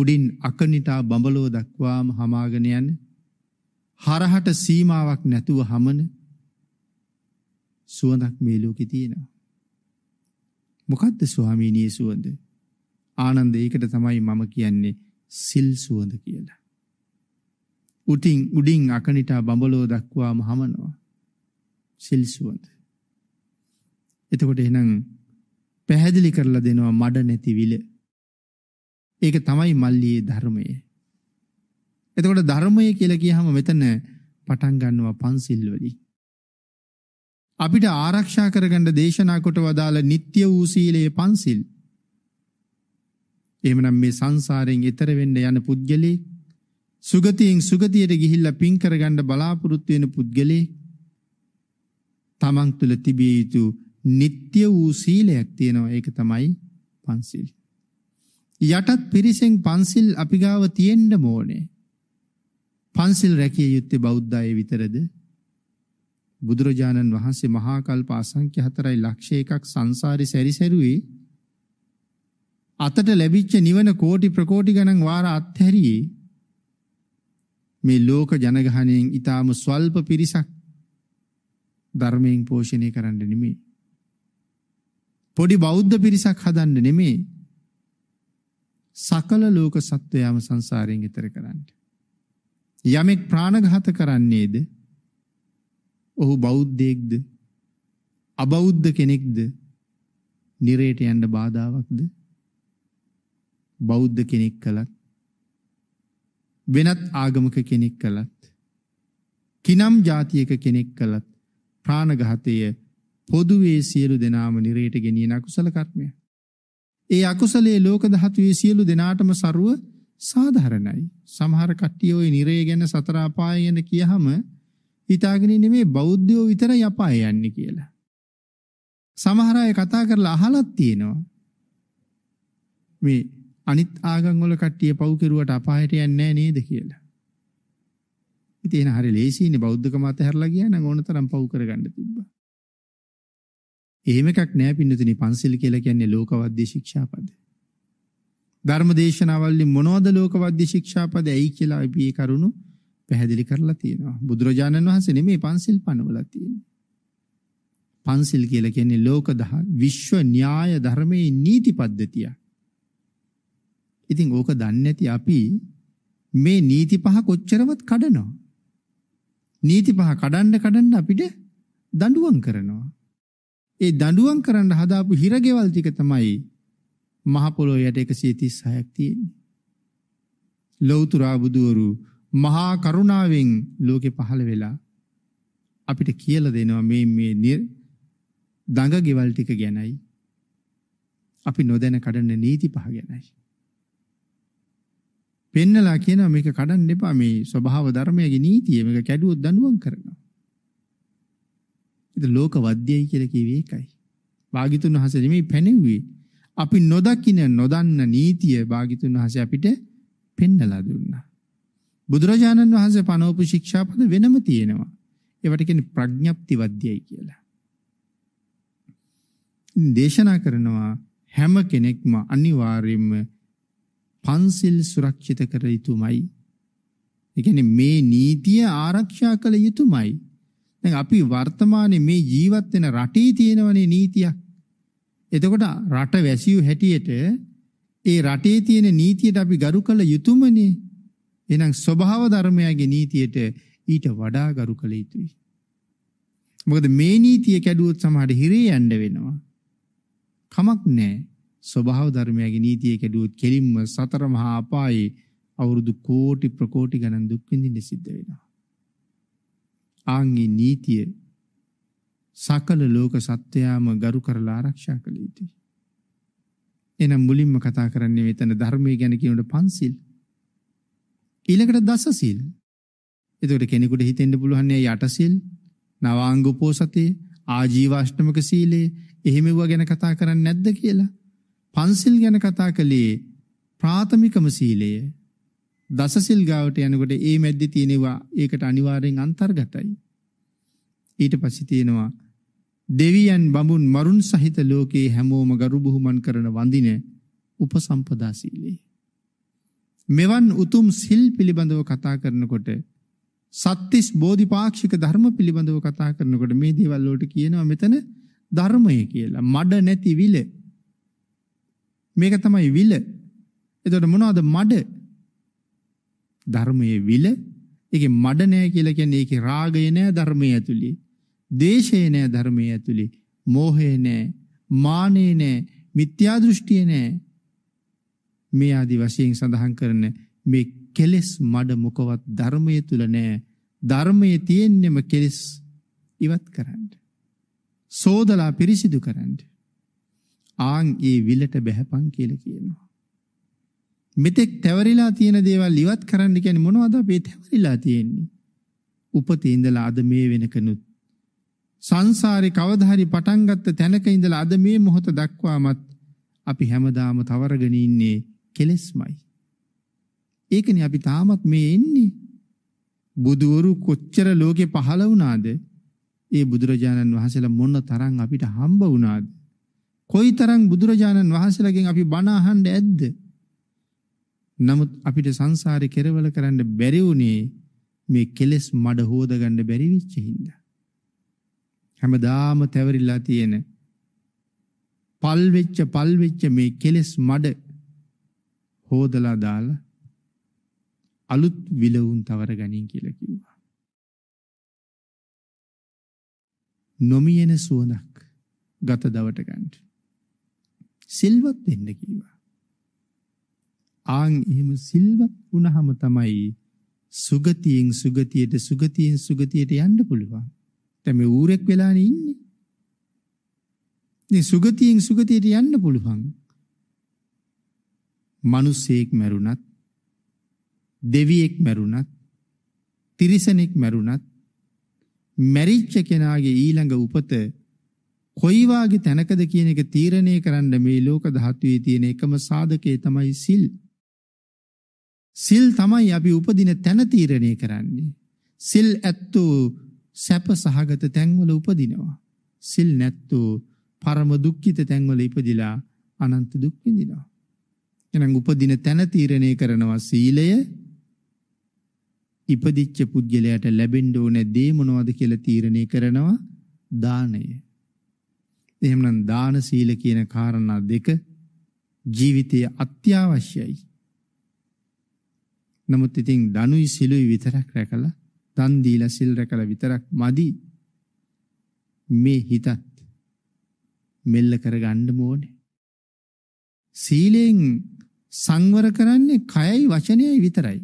උඩින් අකනිටා බඹලව දක්වාම හමාගෙන යන හරහට සීමාවක් නැතුව හමන සුවඳක් මේ ලෝකේ තියෙනවා. මොකද්ද ස්වාමීනී සුවඳ? ආනන්ද ඒකට තමයි මම කියන්නේ සිල් සුවඳ කියලා. උටින් උඩින් අකනිටා බඹලෝ දක්වාම හමනවා. සිල් සුවඳ. එතකොට එහෙනම් පැහැදිලි කරලා දෙනවා මඩ නැති විල. ඒක තමයි මල්ලියේ ධර්මය. එතකොට ධර්මය කියලා කියහම මෙතන පටන් ගන්නවා පන්සිල් වලින්. අපිට ආරක්ෂා කරගන්න දේශනා කොට වදාළ නিত্য වූ සීලයේ පන්සිල්. එහෙමනම් මේ සංසාරයෙන් එතර වෙන්න යන පුද්ගලෙක් සුගතියෙන් සුගතියට ගිහිල්ලා පින් කරගන්න බලාපොරොත්තු වෙන පුද්ගලෙක් තමන් තුළ තිබිය යුතු නিত্য වූ සීලයක් තියෙනවා ඒක තමයි පන්සිල්. යටත් පිරිසෙන් පන්සිල් අපි ගාව තියෙන්න ඕනේ. පන්සිල් රැකිය යුත්තේ බෞද්ධය විතරද? බුදුරජාණන් වහන්සේ මහා කල්ප අසංඛ්‍ය 4 ලක්ෂ 1ක් සංසාරේ සැරිසැරුවේ අතට ලැබිච්ච නිවන කෝටි ප්‍රකෝටි ගණන් වාර අත්හැරියේ මේ ලෝක ජනගහණයෙන් ඊටාම ස්වල්ප පිරිසක් ධර්මයෙන් පෝෂණය කරන්න නෙමෙයි පොඩි බෞද්ධ පිරිසක් හදන්න නෙමෙයි සකල ලෝක සත්වයාම සංසාරයෙන් ඈතර කරන්න යමෙක් ප්‍රාණඝාත කරන්නේද ඔහු බෞද්ධයෙක්ද? අබෞද්ධ කෙනෙක්ද? නිරේට යන්න බාධාවක්ද? බෞද්ධ කෙනෙක් කලත් වෙනත් ආගමක කෙනෙක් කලත් කිනම් ජාතියක කෙනෙක් කලත් ප්‍රාණඝාතය පොදුවේ සියලු දෙනාම නිරේට ගෙනියන අකුසල කර්මය. ඒ අකුසලයේ ලෝක ධාතුවේ සියලු දෙනාටම ਸਰව සාධාරණයි. සමහර කට්ටිය ওই නිරේ ගැන සතර අපාය ගැන කියහම හිතාගෙන ඉන්නේ මේ බෞද්ධයෝ විතරයි අපාය යන්නේ කියලා. සමහර අය කතා කරලා අහලත් තියෙනවා. මේ අනිත් ආගම් වල කට්ටිය පව් කෙරුවට අපායට යන්නේ නේද කියලා. ඉතින් එහෙනම් හරි ලේසියිනේ බෞද්ධකම අතහැරලා ගියා නම් ඕනතරම් පව් කරගන්න තිබ්බා. එහෙම එකක් නෑ පින්නතුනි පන්සිල් කියලා කියන්නේ ලෝකවද්‍ය ශික්ෂාපද. ධර්මදේශනාවල්ලි මොනවද ලෝකවද්‍ය ශික්ෂාපද ඇයි කියලා අපි ඒ කරුණු පැහැදිලි කරලා තියෙනවා. බුදුරජාණන් වහන්සේ නෙමේ පන්සිල් පනවලා තියෙන්නේ. පන්සිල් කියලා කියන්නේ ලෝක දහ විශ්ව න්‍යාය ධර්මයේ නීති පද්ධතිය. ඉතින් ඕක දන්නේ නැති අපි මේ නීති පහ කොච්චරවත් කඩනවා. නීති පහ කඩන්න කඩන්න අපිට දඬුවම් කරනවා. ඒ දඬුවම් කරන්න හදාපු හිරගෙවල් ටික තමයි මහ පොළොව යට 136ක් තියෙන්නේ. ලෞතර බුදුවරු මහා කරුණාවෙන් ලෝකෙ පහළ වෙලා අපිට කියලා දෙනවා මේ මේ දඟ ගෙවල් ටික ගැනයි අපි නොදැන කඩන නීති පහ ගැනයි. පෙන්නලා කියනවා මේක කඩන්න එපා මේ ස්වභාව ධර්මයේ නීතිය මේක කැඩුවොත් දඬුවම් කරනවා. ඉතින් ලෝක වද්‍යයි කියලා කිව්වේ ඒකයි. භාගිතුන් වහන්සේ නෙමෙයි පැනෙව්වේ. අපි නොදකින නොදන්න නීතිය භාගිතුන් වහන්සේ අපිට පෙන්නලා දුන්නා. බුදුරජාණන් වහන්සේ පනවපු ශික්ෂාපද වෙනම තියෙනවා. ඒවට කියන්නේ ප්‍රඥප්ති වද්‍යයි කියලා. දේශනා කරනවා හැම කෙනෙක්ම අනිවාර්යයෙන්ම පන්සිල් සුරක්ෂිත කර යුතුමයි. ඒ කියන්නේ මේ නීතිය ආරක්ෂා කළ යුතුමයි. දැන් අපි වර්තමානයේ මේ ජීවත් වෙන රටේ තියෙනවනේ නීතියක්. එතකොට රට වැසියු හැටියට ඒ රටේ තියෙන නීතියට අපි ගරු කළ යුතුමනේ. එහෙනම් ස්වභාව ධර්මයාගේ නීතියට ඊට වඩා ගරු කළ යුතුයි. මොකද මේ නීතිය කැඩුවොත් සමහර හිරේ යන්න වෙනවා. කමක් නැහැ. ස්වභාව ධර්මයාගේ නීතිය කැඩුවොත් කෙලින්ම සතර මහා අපායේ අවුරුදු කෝටි ප්‍රකෝටි ගණන් දුක් විඳින්න සිද්ධ වෙනවා. ආන්ගේ නීතිය සකල ලෝක සත්‍යයම ගරු කරලා ආරක්ෂා කළ යුතුයි. එනම් මුලින්ම කතා කරන්නේ මෙතන ධර්මයේ ගැන කියනකොට පන්සිල් ඊළඟට දස සිල්. එතකොට කෙනෙකුට හිතෙන්න පුළුවන් නේ යට සිල්, නවාංග උපෝසතේ, ආජීවාෂ්ටමක සීලේ එහෙම ඒවා ගැන කතා කරන්නේ නැද්ද කියලා. පන්සිල් ගැන කතා කළේ ප්‍රාථමිකම සීලය. දස සිල් ගාවට යනකොට ඒ මැද්දේ තියෙනවා ඒකට අනිවාර්යෙන් අන්තර්ගතයි. ඊට පස්සේ තියෙනවා දෙවියන් බඹුන් මරුන් සහිත ලෝකේ හැමෝම ගරු බුහුමන් කරන වඳින උපසම්පදා සීලය. මෙවන් උතුම් සිල් පිළිබඳව කතා කරනකොට සත්‍තිස් බෝධිපාක්ෂික ධර්ම පිළිබඳව කතා කරනකොට මේ දේවල් වලට කියනවා මෙතන ධර්මය කියලා. මඩ නැති විල. මේක තමයි විල. එතකොට මොනවද මඩ? ධර්මයේ විල. ඒකේ මඩ නැහැ කියලා කියන්නේ ඒකේ රාගය නැහැ ධර්මයේ ඇතුළේ. දේශය නැහැ ධර්මයේ ඇතුළේ. මෝහය නැහැ. මානෙ නැහැ. මිත්‍යා දෘෂ්ටිය නැහැ. මේ ආදි වශයෙන් සඳහන් කරන මේ කෙලෙස් මඩ මොකවත් ධර්මයේ තුල නෑ ධර්මයේ තියෙන්නම කෙලෙස් ඉවත් කරන්න සෝදලා පිරිසිදු කරන්න ආන් ඒ විලට බැහැපන් කියලා කියනවා මෙතෙක් තැවරිලා තියෙන දේවල් ඉවත් කරන්න කියන්නේ මොනවද අපි තැවරිලා තියෙන්නේ උපතේ ඉඳලා අද මේ වෙනකනුත් සංසාරේ කවදා හරි පටන් ගත්ත තැනක ඉඳලා අද මේ මොහොත දක්වාමත් අපි හැමදාම තවරගෙන ඉන්නේ කෙලෙස්මයි. ඒකනේ අපි තාමත් මේ එන්නේ. බුදවරු කොච්චර ලෝකේ පහළ වුණාද? ඒ බුදුරජාණන් වහන්සේලා මොන තරම් අපිට හම්බ වුණාද? කොයි තරම් බුදුරජාණන් වහන්සේලාගෙන් අපි බණ අහන්න ඇද්ද? නමුත් අපිට සංසාරේ කෙරවල කරන්න බැරි වුණේ මේ කෙලෙස් මඩ හොදගන්න බැරි වෙච්ච හින්දා. හැමදාම තැවරිලා තියෙන පල් වෙච්ච පල් වෙච්ච මේ කෙලෙස් මඩ හොදලා දාලා අලුත් විලවුන් තවර ගැනීම කියලා කිව්වා. නොමියෙන සුවඳක් ගත දවට ගන්න. සිල්වත් වෙන්න කිව්වා. ආන් එහෙම සිල්වත් වුණාම තමයි සුගතියෙන් සුගතියට සුගතියෙන් සුගතියට යන්න පුළුවන්. දැන් ඌරෙක් වෙලානේ ඉන්නේ. මේ සුගතියෙන් සුගතියට යන්න පුළුවන්. මිනිසෙක් මැරුණත් දෙවියෙක් මැරුණත් තිරිසනෙක් මැරුණත් මැරිච්ච කෙනාගේ ඊළඟ උපත කොයි වාගේ තැනකද කියන එක තීරණය කරන්න මේ ලෝක ධාතුවේ තියෙන එකම සාධකය තමයි සිල්. සිල් තමයි අපි උපදින තැන තීරණය කරන්නේ. සිල් ඇත්තෝ සැප සහගත තැන්වල උපදිනවා. සිල් නැත්තෝ පරම දුක්ඛිත තැන්වල ඉපදිලා අනන්ත දුක් විඳිනවා. එහෙනම් උපදින තැන තීරණය කරනවා සීලය ඉපදිච්ච පුද්ගලයාට ලැබෙන්න ඕනේ දේ මොනවද කියලා තීරණය කරනවා දානය. එහෙමනම් දාන සීල කියන කාරණා දෙක ජීවිතයේ අත්‍යවශ්‍යයි. නමුත් ඉතින් ධනුයි සිලුයි විතරක් රැකලා දන් දීලා සිල් රැකලා විතරක් මදි. මේ හිතත් මෙල්ල කරගන්න ඕනේ. සීලෙන් සංවර කරන්නේ කයයි වචනයයි විතරයි.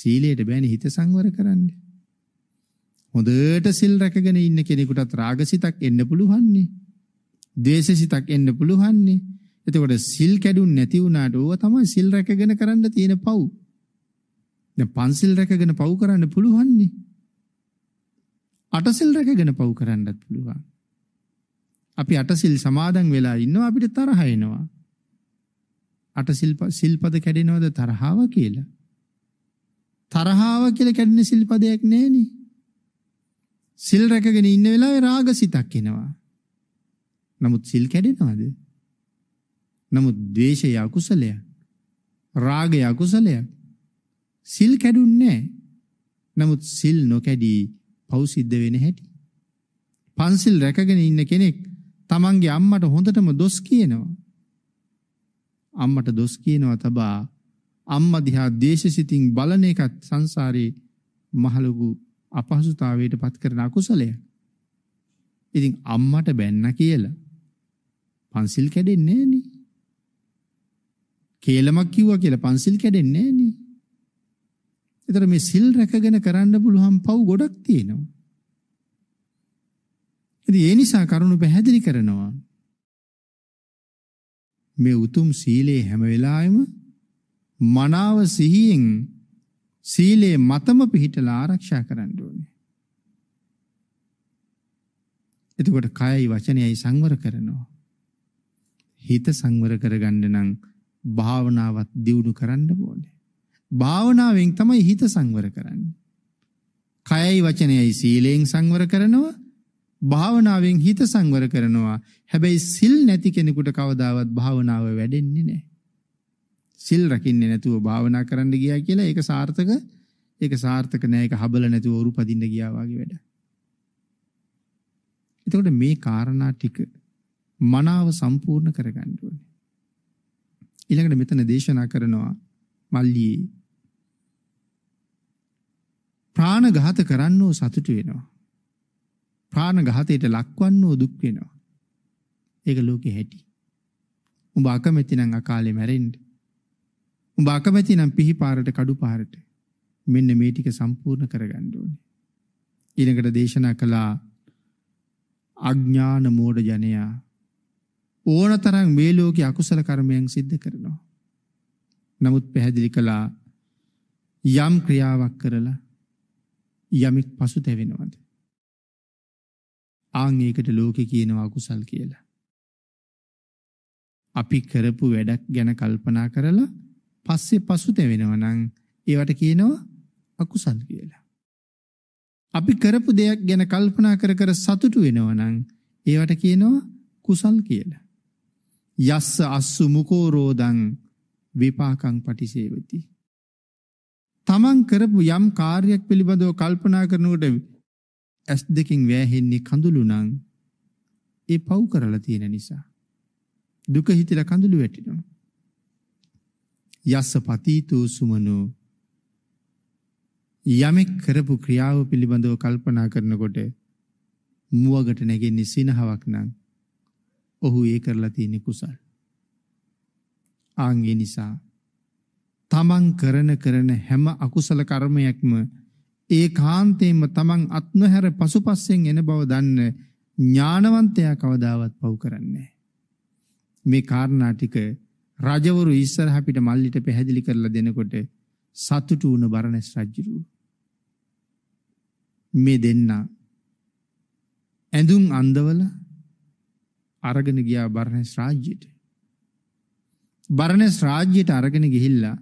සීලයට බෑනේ හිත සංවර කරන්න. හොඳට සිල් රැකගෙන ඉන්න කෙනෙකුටත් රාගසිතක් එන්න පුළුවන්නේ. ද්වේෂසිතක් එන්න පුළුවන්නේ. එතකොට සිල් කැඩුන් නැති වුණාට ඕව තමයි සිල් රැකගෙන කරන්න තියෙන පව්. දැන් පන්සිල් රැකගෙන පව් කරන්න පුළුවන්නේ. අටසිල් රැකගෙන පව් කරන්නත් පුළුවන්. අපි අටසිල් සමාදන් වෙලා ඉන්නවා අපිට තරහ එනවා. අට සිල්පද කැඩෙනවද තරහාව කියලා? තරහාව කියලා කැඩෙන සිල්පදයක් නෑනේ. සිල් රැකගෙන ඉන්න වෙලාවේ රාගසිතක් එනවා. නමුත් සිල් කැඩෙනවද? නමුත් ද්වේෂය අකුසලයක්. රාගය අකුසලයක්. සිල් කැඩුන්නේ නමුත් සිල් නොකැඩී පව් සිද්ධ වෙන හැටි. පන්සිල් රැකගෙන ඉන්න කෙනෙක් තමන්ගේ අම්මට හොඳටම දොස් කියනවා. අම්මට දොස් කියනවා තබා අම්මා දිහා දේශසිතින් බලන එකත් සංසාරේ මහලුගු අපහසුතාවයට පත් කරන අකුසලයක්. ඉතින් අම්මට බැන්න කියලා පන්සිල් කැඩෙන්නේ නෑනේ. කේලමක් කිව්වා කියලා පන්සිල් කැඩෙන්නේ නෑනේ. ඒතර මේ සිල් රැකගෙන කරන්න පුළුවන් පව් ගොඩක් තියෙනවා. ඉතින් ඒ නිසා කරුණු පැහැදිලි කරනවා. මේ උතුම් සීලේ හැම වෙලාවෙම මනාව සිහියෙන් සීලේ මතම පිහිටලා ආරක්ෂා කරන්න ඕනේ. එතකොට කයයි වචනයයි සංවර කරනවා. හිත සංවර කරගන්න නම් භාවනාවත් දියුණු කරන්න ඕනේ. භාවනාවෙන් තමයි හිත සංවර කරන්නේ. කයයි වචනයයි සීලයෙන් සංවර කරනවා. භාවනාවෙන් හිත සංවර කරනවා. හැබැයි සිල් නැති කෙනෙකුට කවදාවත් භාවනාව වැඩෙන්නේ නැහැ. සිල් රකින්නේ නැතුව භාවනා කරන්න ගියා කියලා ඒක සාර්ථක ඒක සාර්ථක නෑ ඒක හබල නැතුව උරුපදින්න ගියා වගේ වැඩ. එතකොට මේ කාරණා ටික මනාව සම්පූර්ණ කරගන්න ඕනේ. ඊළඟට මෙතන දේශනා කරනවා මල්ලියේ ප්‍රාණඝාත කරන්නෝ සතුටු වෙනවා. ප්‍රාණඝාතයට ලක්වන්නෝ දුක් වෙනවා. ඒක ලෝකේ හැටි. උඹ අකමැති නම් අකාලේ මැරෙන්න. උඹ අකමැති නම් පිහිපාරට කඩුපාරට. මෙන්න මේ ටික සම්පූර්ණ කරගන්න ඕනේ. ඊළඟට දේශනා කළා අඥාන මෝඩ ජනයා ඕනතරම් මේ ලෝකේ අකුසල කර්මයන් සිද්ධ කරනවා. නමුත් පැහැදිලි කළා යම් ක්‍රියාවක් කරලා යමෙක් පසුතැවෙනවද? ආං ඒකට ලෝකෙ කියනවා කුසල් කියලා. අපි කරපු වැඩක් ගැන කල්පනා කරලා පස්සේ පසුතැවෙනවා නම් ඒවට කියනවා අකුසල් කියලා. අපි කරපු දෙයක් ගැන කල්පනා කර කර සතුටු වෙනවා නම් ඒවට කියනවා කුසල් කියලා. යස්ස අස්සු මුකෝ රෝදං විපාකං පටිසේවති. තමන් කරපු යම් කාර්යයක් පිළිබඳව කල්පනා කරනකොට ඇස් දෙකින් වැහෙන්නේ කඳුළු නම් ඒ පව් කරලා තියෙන නිසා දුක හිතිලා කඳුළු වැටෙනවා. යස්ස පතීතෝ සුමනෝ යමෙක් කරපු ක්‍රියාව පිළිබඳව කල්පනා කරනකොට මුවගට නැගෙන්නේ සිනහවක් නම් ඔහු ඒ කරලා තියෙන කුසල්. ආන්ගේ නිසා තමන් කරන කරන හැම අකුසල කර්මයක්ම ඒ කාන්තේම තමන් අත්නොහැර පසුපස්සෙන් එන බව දන්න ඥානවන්තයා කවදාවත් පව් කරන්නේ මේ කාරණා ටික රජවරු ඉස්සරහ අපිට මල්ලිට පැහැදිලි කරලා දෙනකොට සතුටු වුණ බරණැස් රජුරු මේ දෙන්න ඇඳුම් අඳවල අරගෙන ගියා බරණැස් රාජ්‍යයට බරණැස් රාජ්‍යයට අරගෙන ගිහිල්ලා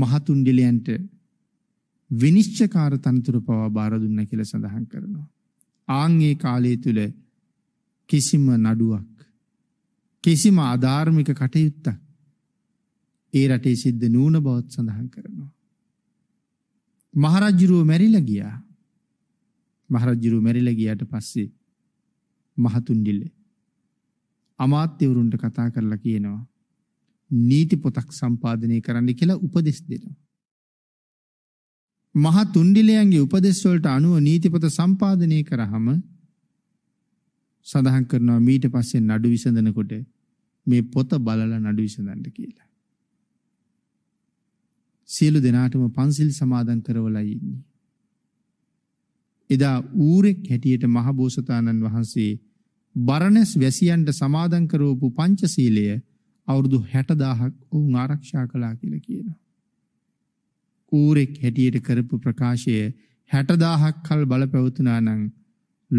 මහතුන් ඩිලයන්ට විනිශ්චකාර තනතුර පවා බාර දුන්නා කියලා සඳහන් කරනවා. ආන් ඒ කාලය තුල කිසිම නඩුවක් කිසිම ආධාර්මික කටයුත්තක් ඒ රටේ සිද්ධ නූන බවත් සඳහන් කරනවා. මහරජුරුව මැරිලා ගියා. මහරජුරුව මැරිලා ගියාට පස්සේ මහතුන්ඩිල්ල අමාත්‍යවරුන්ට කතා කරලා කියනවා නීති පොතක් සම්පාදනය කරන්න කියලා උපදෙස් දෙනවා. මහා තුන්ඩිලයන්ගේ උපදෙස් වලට අනුව නීතිපත සම්පාදනය කරාම සඳහන් කරනවා මීට පස්සේ නඩු විසඳනකොට මේ පොත බලලා නඩු විසඳන්න කියලා. සියලු දෙනාටම පන්සිල් සමාදන් කරවලයි ඉන්නේ. එදා ඌරෙක් හැටියට මහබෝසතාණන් වහන්සේ බරණැස් වැසියන්ට සමාදන් කරවපු පංචශීලය අවුරුදු 60000ක් ඔවුන් ආරක්ෂා කළා කියලා කියනවා. ඌරෙක් හැටියට කරපු ප්‍රකාශය 60000ක් කල් බලපැවතුනා නම්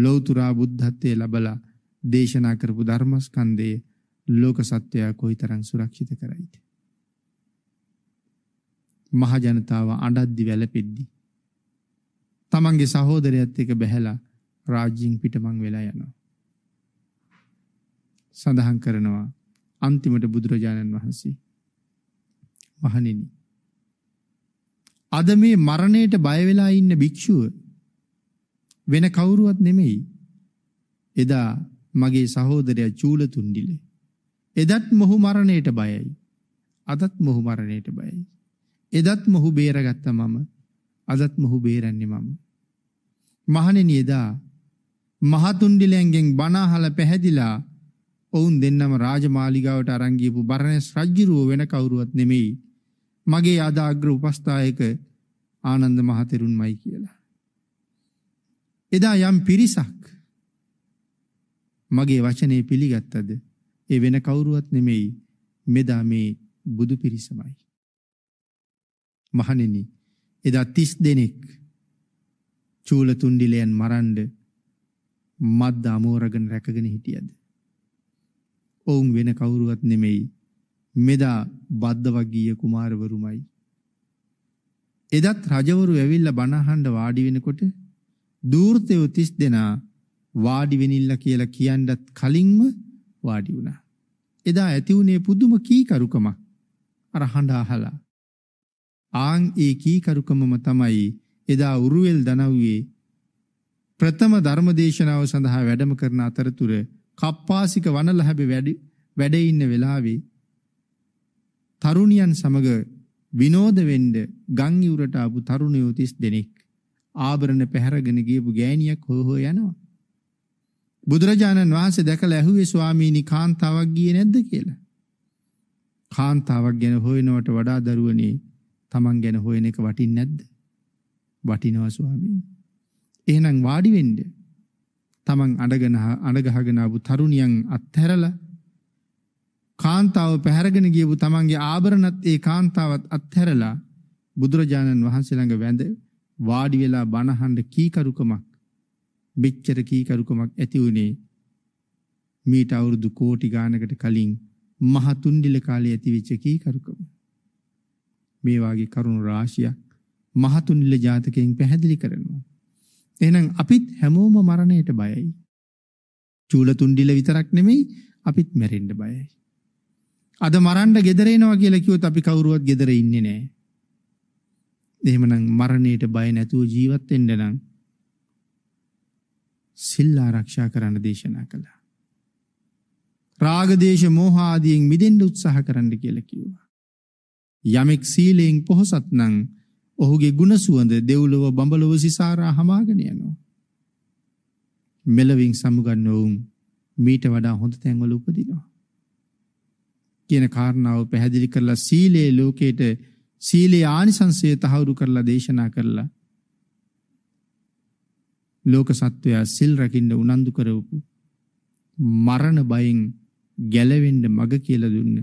ලෞතුරා බුද්ධත්වයේ ලබලා දේශනා කරපු ධර්මස්කන්ධය ලෝක සත්‍යය කොයිතරම් සුරක්ෂිත කරයිද මහ ජනතාව අඬද්දි වැළපෙද්දි තමන්ගේ සහෝදරයත් එක්ක බැහැලා රාජ්‍යයෙන් පිටමං වෙලා යනවා සඳහන් කරනවා අන්තිමට බුදුරජාණන් වහන්සේ මහණෙනි අද මේ මරණයට බය වෙලා ඉන්න භික්ෂුව වෙන කවුරුවත් නෙමෙයි. එදා මගේ සහෝදරයා චූලතුන්ඩිල. එදත් මොහු මරණයට බයයි. අදත් මොහු මරණයට බයයි. එදත් මොහු බේරගත්ත මම අදත් මොහු බේරන්නේ මම. මහණෙනි එදා මහතුන්ඩිලෙන්ගෙන් බනහල පැහැදිලා ඔවුන් දෙන්නම රාජමාලිගාවට අරන් ගියපු බරණැස් රජුරුව වෙන කවුරුවත් නෙමෙයි. මගේ අදාග්‍ර උපස්ථායක ආනන්ද මහතෙරුන්මයි කියලා. එදා යම් පිරිසක් මගේ වචනේ පිළිගත්තද ඒ වෙන කවුරුවත් නෙමෙයි මෙදා මේ බුදු පිරිසමයි. මහණෙනි එදා 30 දෙනෙක් චූලතුණ්ඩිලයන් මරන්ඩ මද්ද අමෝරගෙන රැකගෙන හිටියද ඔවුන් වෙන කවුරුවත් නෙමෙයි මෙදා බද්දවගීය කුමාරවරුමයි. එදත් රජවරු ඇවිල්ලා බණ අහන්න වාඩි වෙනකොට දූර්තයෝ 30 දෙනා වාඩි වෙනිල්ල කියලා කියන්නත් කලින්ම වාඩි වුණා. එදා ඇති වුණේ පුදුම කීකරුකමක්. අර හඬ අහලා. ආන් ඒ කීකරුකමම තමයි එදා උරුවෙල් දනව්වේ ප්‍රථම ධර්මදේශනාව සඳහා වැඩම කරන අතරතුර කප්පාසික වනලහබ වැඩ ඉන්න වෙලාවේ තරුණියන් සමග විනෝද වෙන්න ගම් ඉවුරට ආපු තරුණයෝ 30 දෙනෙක් ආභරණ පැහැරගෙන ගියපු ගෑණියක් හොය හොය යනවා. බුදුරජාණන් වහන්සේ දැකලා ඇහුවේ ස්වාමීනි කාන්තාවක් ගියේ නැද්ද කියලා. කාන්තාවක් ගැන හොයනවට වඩා දරුවනේ Taman ගැන හොයන එක වටින්නේ නැද්ද? වටිනවා ස්වාමීනි. එහෙනම් වාඩි වෙන්න. Taman අඬගෙන අඬගහගෙන ආපු තරුණියන් අත්හැරලා කාන්තාව පැහැරගෙන ගියපු තමන්ගේ ආභරණත් ඒ කාන්තාවත් අත්හැරලා බුදුරජාණන් වහන්සේ ළඟ වැඳ වාඩි වෙලා බණහඬ කීකරුකමක් මෙච්චර කීකරුකමක් ඇති වුණේ මීට අවුරුදු කෝටි ගානකට කලින් මහ තුන්ඩිල කාලේ ඇතිවෙච්ච කීකරුකම මේ වාගේ කරුණු රාශියක් මහ තුන්ඩිල ජාතකයෙන් පැහැදිලි කරනවා එහෙනම් අපිත් හැමෝම මරණයට බයයි චූල තුන්ඩිල විතරක් නෙමෙයි අපිත් මැරෙන්න බයයි අද මරන්න gedere එනවා කියලා කිව්වොත් අපි කවුරුවත් gedere ඉන්නේ නැහැ. එහෙමනම් මරණයට බය නැතුව ජීවත් වෙන්න නම් සිල් ආරක්ෂා කරන්න දේශනා කළා. රාග දේශ මොහ ආදියෙන් මිදෙන්න උත්සාහ කරන්න කියලා කිව්වා. යමෙක් සීලයෙන් පොහසත් නම් ඔහුගේ ගුණ සුවඳ දෙව්ලොව බඹලොව සිසාරා හමාගෙන යනවා. මෙලවින් සමුගන්න වුන් මීට වඩා හොඳ තැන්වල උපදිනවා. කියන කාරණාව පැහැදිලි කරලා සීලේ ලෝකේට සීලේ ආනිසංසය තහවුරු කරලා දේශනා කරලා ලෝක සත්වයා සිල් රකින්න උනන්දු කරවපු මරණ බයෙන් ගැලවෙන්න මග කියලා දුන්න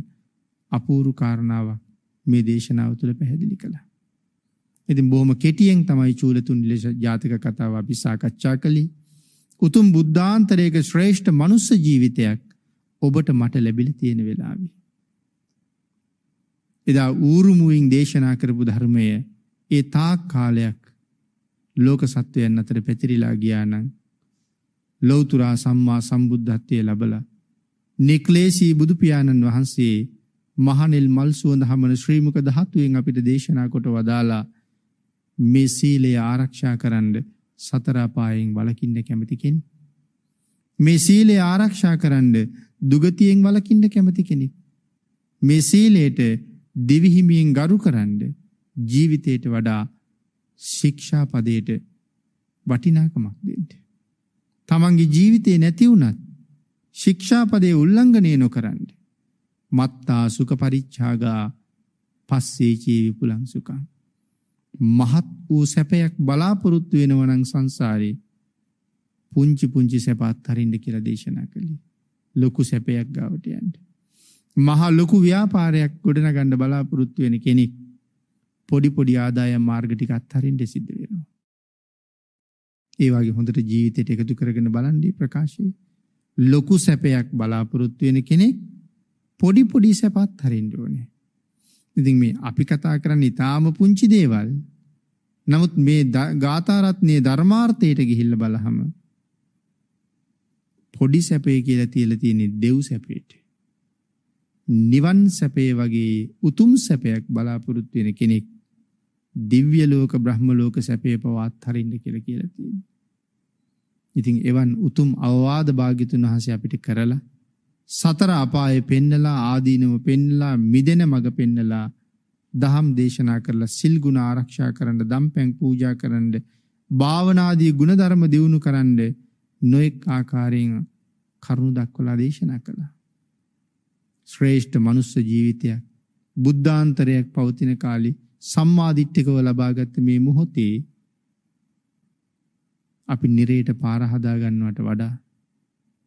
අපූරු කාරණාවක් මේ දේශනාව තුළ පැහැදිලි කළා. ඉතින් බොහොම කෙටියෙන් තමයි චූලතුන්ඩි ලෙස ජාතක කතාව අපි සාකච්ඡා කළේ. උතුම් බුද්ධාන්තරයක ශ්‍රේෂ්ඨ මනුස්ස ජීවිතයක් ඔබට මට ලැබිලා තියෙන වෙලාවේ එදා ඌරුමුවින් දේශනා කරපු ධර්මය ඒ තාක් කාලයක් ලෝක සත්වයන් අතර පැතිරිලා ගියා නම් ලෞතුරා සම්මා සම්බුද්ධත්වයේ ලැබලා නික්ලේශී බුදු පියාණන් වහන්සේ මහනෙල් මල් සුවඳ හමන ශ්‍රීමුක ධාතුවෙන් අපිට දේශනා කොට වදාලා මේ සීලය ආරක්ෂා කරන්න සතර පායෙන් වළකින්න කැමති කෙනෙක්. මේ සීලය ආරක්ෂා කරන්න දුගතියෙන් වළකින්න කැමති කෙනෙක්. මේ සීලයට දෙවිහිමියෙන් ගරු කරන්න ජීවිතයට වඩා ශික්ෂා පදයට වටිනාකමක් දෙන්න. තමන්ගේ ජීවිතේ නැති වුණත් ශික්ෂා පදයේ උල්ලංඝනය නොකරන්න. මත්තා සුඛ පරිච්ඡාගා පස්සේ ජීවි පුලං සුඛං. මහත් වූ සැපයක් බලාපොරොත්තු වෙනවා නම් සංසාරේ පුංචි පුංචි සැප අත්හරින්න කියලා දේශනා කළේ. ලොකු සැපයක් ගාවට යන්න. මහා ලොකු ව්‍යාපාරයක් ගොඩනගන්න බලාපොරොත්තු වෙන කෙනෙක් පොඩි පොඩි ආදායම් මාර්ග ටික අත්හරින්න සිද්ධ වෙනවා. ඒ වගේ හොඳට ජීවිතයට එකතු කරගෙන බලන් දී ප්‍රකාශය. ලොකු සැපයක් බලාපොරොත්තු වෙන කෙනෙක් පොඩි පොඩි සැපත් හරින්න ඕනේ. ඉතින් මේ අපි කතා කරන්නේ ඊටාම පුංචි දේවල්. නමුත් මේ ගාථා රත්නයේ ධර්මාර්ථයට ගිහිල්ලා බලහම පොඩි සැපේ කියලා තියලා තියෙන්නේ දෙව් සැපේට. නිවන් සැපේ වගේ උතුම් සැපයක් බලාපොරොත්තු වෙන කෙනෙක් දිව්‍ය ලෝක බ්‍රහ්ම ලෝක සැපේ පවත් හරින්න කියලා කියලා තියෙනවා. ඉතින් එවන් උතුම් අවවාද භාග්‍යතුන් වහන්සේ අපිට කරලා සතර අපායේ පෙන්නලා ආදීනව පෙන්නලා මිදෙන මඟ පෙන්නලා දහම් දේශනා කරලා සිල් ගුණ ආරක්ෂා කරන්න දම්පැන් පූජා කරන්න භාවනාදී ගුණ ධර්ම දියුණු කරන්න නොඑක් ආකාරයෙන් කරුණ දක්වලා දේශනා කළා ශ්‍රේෂ්ඨ මනුස්ස ජීවිතයක් බුද්ධාන්තරයක් පවතින කාලේ සම්මාදිට්ඨිකව ලබාගත් මේ මොහොතේ අපි නිරේට පාර හදා ගන්නවට වඩා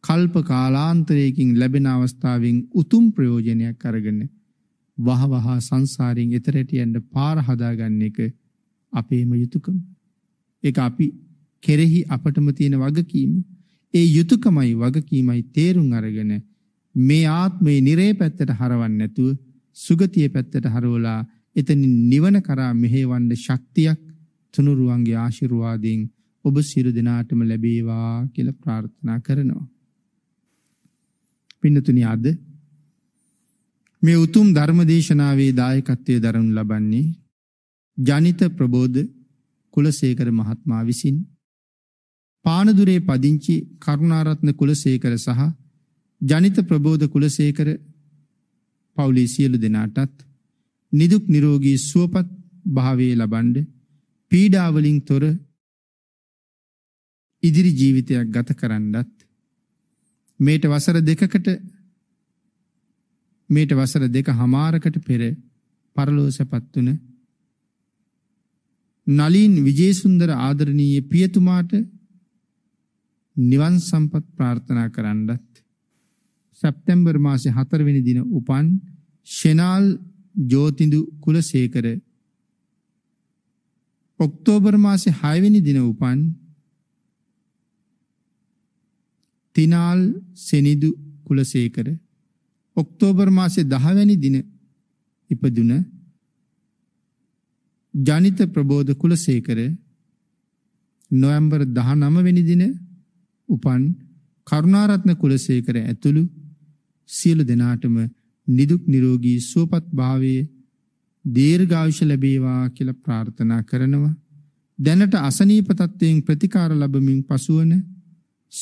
කල්ප කාලාන්තරයකින් ලැබෙන අවස්ථාවෙන් උතුම් ප්‍රයෝජනයක් අරගෙන වහවහ සංසාරයෙන් එතරට යන්න පාර හදාගන්න එක අපේම යුතුයකම ඒක අපි කෙරෙහි අපටම තියෙන වගකීම ඒ යුතුයකමයි වගකීමයි තේරුම් අරගෙන මේ ආත්මේ නිරේ පැත්තට හරවන්නේ නැතුව සුගතිය පැත්තට හරවලා එතනින් නිවන කරා මෙහෙවන්න ශක්තියක් තුනුරුවන්ගේ ආශිර්වාදයෙන් ඔබ සියලු දෙනාටම ලැබේවා කියලා ප්‍රාර්ථනා කරනවා. පින්නතුනි අද මේ උතුම් ධර්මදේශනාවේ දායකත්වයේ දරනු ලබන්නේ ජනිත ප්‍රබෝධ කුලසේකර මහත්මයා විසින් පානදුරේ පදිංචි කරුණාරත්න කුලසේකර සහ ජනිත ප්‍රබෝධ කුලසේකර පවුලේ සියලු දෙනාටත් නිදුක් නිරෝගී සුවපත් භාවයේ ලබන්ඩ පීඩාවලින් තොර ඉදිරි ජීවිතයක් ගත කරන්නත් මේට වසර දෙකකට මේට වසර දෙක හමාරකට පෙර පරලෝ සැපත් වුණ නලින් විජේසුන්දර ආදරණීය පියතුමාට නිවන් සම්පත් ප්‍රාර්ථනා කරන්නත් සැප්තැම්බර් මාසේ 4 වෙනි දින උපන් ෂෙනාල් ජෝතිඳු කුලසේකර ඔක්තෝබර් මාසේ 6 වෙනි දින උපන් තිනාල් සෙනිදු කුලසේකර ඔක්තෝබර් මාසේ 10 වෙනි දින ඉපදුන ජනිත ප්‍රබෝධ කුලසේකර නොවැම්බර් 19 වෙනි දින උපන් කරුණාරත්න කුලසේකර ඇතුළු සියලු දෙනාටම නිදුක් නිරෝගී සුවපත් භාවයේ දීර්ඝායුෂ ලැබේවා කියලා ප්‍රාර්ථනා කරනවා. දැනට අසනීප තත්වයෙන් ප්‍රතිකාර ලැබමින් පසුවන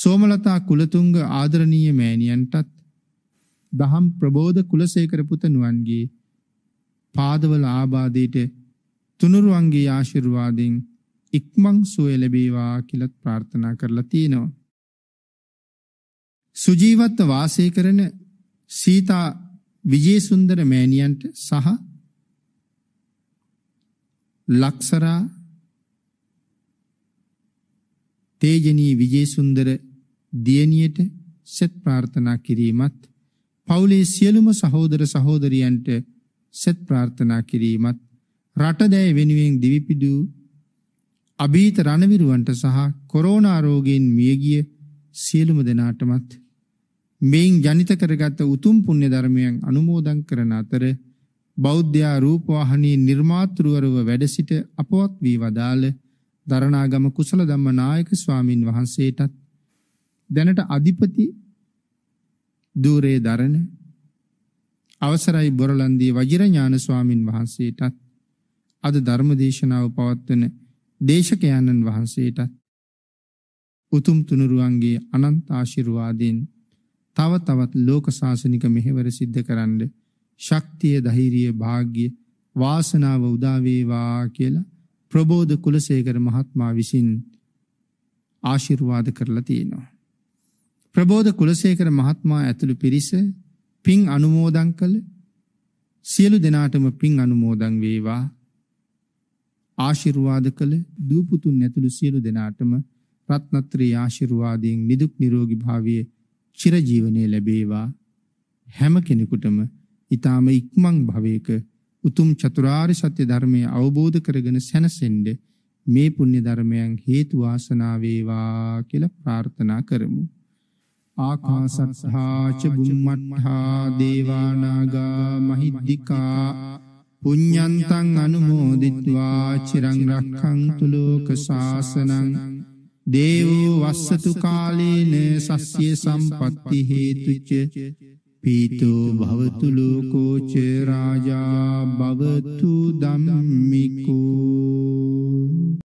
සෝමලතා කුලතුංග ආදරණීය මෑණියන්ටත් දහම් ප්‍රබෝධ කුලසේකර පුතණුවන්ගේ පාදවල ආබාධයට තුනුරුවන්ගේ ආශිර්වාදයෙන් ඉක්මන් සුවය ලැබේවා කියලා ප්‍රාර්ථනා කරලා තිනවා. සුජීවත්ව වාසය කරන සීතා විජේසුන්දර මෑණියන්ට සහ ලක්සරා තේජනී විජේසුන්දර දියණියට සෙත් ප්‍රාර්ථනා කිරීමත් පවුලේ සියලුම සහෝදර සහෝදරියන්ට සෙත් ප්‍රාර්ථනා කිරීමත් රටදැය වෙනුවෙන් දිවිපිදු අභීත රණවිරුවන්ට සහ කොරෝනා රෝගයෙන් මියගිය සියලුම දෙනාටමත් මේන් ජනිත කරගත් උතුම් පුණ්‍ය ධර්මයන් අනුමෝදන් කරන අතර බෞද්ධයා රූපවාහිනී නිර්මාතෘවරව වැඩ සිට අපවත් වී වදාළ දරණාගම කුසල ධම්ම නායක ස්වාමින් වහන්සේටත් දැනට අධිපති ධූරේ දරණ අවසරයි බොරලන්දී වජිර ඥාන ස්වාමින් වහන්සේටත් අද ධර්ම දේශනාව පවත්වන දේශකයන්න් වහන්සේටත් උතුම් තුනුරුවන්ගේ අනන්ත ආශිර්වාදයෙන් තව තවත් ලෝක සාසනික මෙහෙවර සිද්ධ කරන්න ශක්තිය ධෛර්යය වාග්ය වාසනාව උදා වේවා කියලා ප්‍රබෝධ කුලසේකර මහත්මයා විසින් ආශිර්වාද කරලා තියෙනවා. ප්‍රබෝධ කුලසේකර මහත්මයා ඇතුළු පිරිස පින් අනුමෝදන් කළ සියලු දෙනාටම පින් අනුමෝදන් වේවා ආශිර්වාද කළ දූපුතුන් ඇතුළු සියලු දෙනාටම රත්නත්‍රී ආශිර්වාදයෙන් නිදුක් නිරෝගී භාවයේ චිරජීවනයේ ලැබේවා හැම කෙනෙකුටම ඊ타ම ඉක්මන් භවයක උතුම් චතුරාර්ය සත්‍ය ධර්මය අවබෝධ කරගෙන සැනසෙන්න මේ පුණ්‍ය ධර්මයන් හේතු වාසනා වේවා කියලා ප්‍රාර්ථනා කරමු. ආකාසත්හා ච බුම්මත්හා දේවා නාග මහිද්దికා පුඤ්ඤන්තං අනුමෝදිත්වා චිරං රක්ඛන්තු ලෝක ශාසනං දේවෝ වස්සතු කාලේන සස්්‍ය සම්පත්ති හේතුච්ච පීතෝ භවතු ලෝකෝ ච රාජා භවතු ධම්මිකෝ